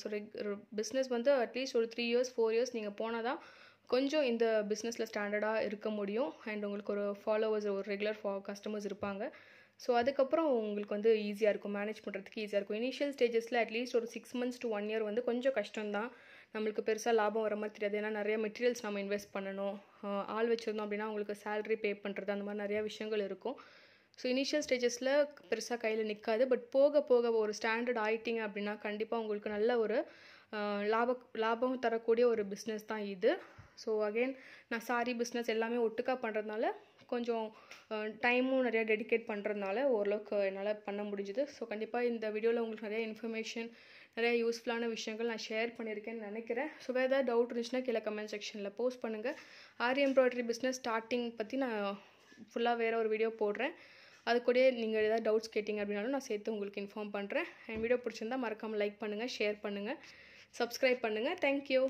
ஸோ ரெக் பிஸ்னஸ் வந்து அட்லீஸ்ட் ஒரு த்ரீ இயர்ஸ் ஃபோர் இயர்ஸ் நீங்கள் போனால் தான் கொஞ்சம் இந்த பிஸ்னஸில் ஸ்டாண்டர்டாக இருக்க முடியும் அண்ட் உங்களுக்கு ஒரு ஃபாலோவர்ஸ் ஒரு ரெகுலர் ஃபா கஸ்டமர்ஸ் இருப்பாங்க ஸோ அதுக்கப்புறம் உங்களுக்கு வந்து ஈஸியாக இருக்கும் மேனேஜ் பண்ணுறதுக்கு ஈஸியாக இருக்கும் இனிஷியல் ஸ்டேஜஸில் அட்லீஸ்ட் ஒரு six months to one year வந்து கொஞ்சம் கஷ்டம்தான் நம்மளுக்கு பெருசாக லாபம் வர மாதிரி தெரியாது ஏன்னா நிறைய மெட்டீரியல்ஸ் நம்ம இன்வெஸ்ட் பண்ணணும் ஆள் வச்சுருந்தோம் அப்படின்னா அவங்களுக்கு சேலரி பே பண்ணுறது அந்த மாதிரி நிறையா விஷயங்கள் இருக்கும் ஸோ இனிஷியல் ஸ்டேஜஸில் பெருசாக கையில் நிற்காது பட் போக போக ஒரு ஸ்டாண்டர்ட் ஆகிட்டிங்க அப்படின்னா கண்டிப்பாக உங்களுக்கு நல்ல ஒரு லாப லாபம் தரக்கூடிய ஒரு பிஸ்னஸ் தான் இது ஸோ அகெயின் நான் சாரி பிஸ்னஸ் எல்லாமே ஒட்டுக்காக பண்ணுறதுனால கொஞ்சம் டைமும் நிறையா டெடிகேட் பண்ணுறதுனால ஓரளவுக்கு என்னால் பண்ண முடிஞ்சுது ஸோ கண்டிப்பாக இந்த வீடியோவில் உங்களுக்கு நிறைய இன்ஃபர்மேஷன் நிறைய யூஸ்ஃபுல்லான விஷயங்கள் நான் ஷேர் பண்ணியிருக்கேன்னு நினைக்கிறேன் ஸோ வேறு ஏதாவது டவுட் இருந்துச்சுன்னா கீழே கமெண்ட் செக்ஷனில் போஸ்ட் பண்ணுங்கள் ஆரி எம்ப்ராய்டரி பிஸ்னஸ் ஸ்டார்டிங் பற்றி நான் ஃபுல்லாக வேறு ஒரு வீடியோ போடுறேன் அது கூட நீங்கள் ஏதாவது டவுட்ஸ் கேட்டிங்க அப்படின்னாலும் நான் சேர்த்து உங்களுக்கு இன்ஃபார்ம் பண்ணுறேன் என் வீடியோ பிடிச்சிருந்தா மறக்காமல் லைக் பண்ணுங்கள் ஷேர் பண்ணுங்கள் சப்ஸ்கிரைப் பண்ணுங்கள் தேங்க்யூ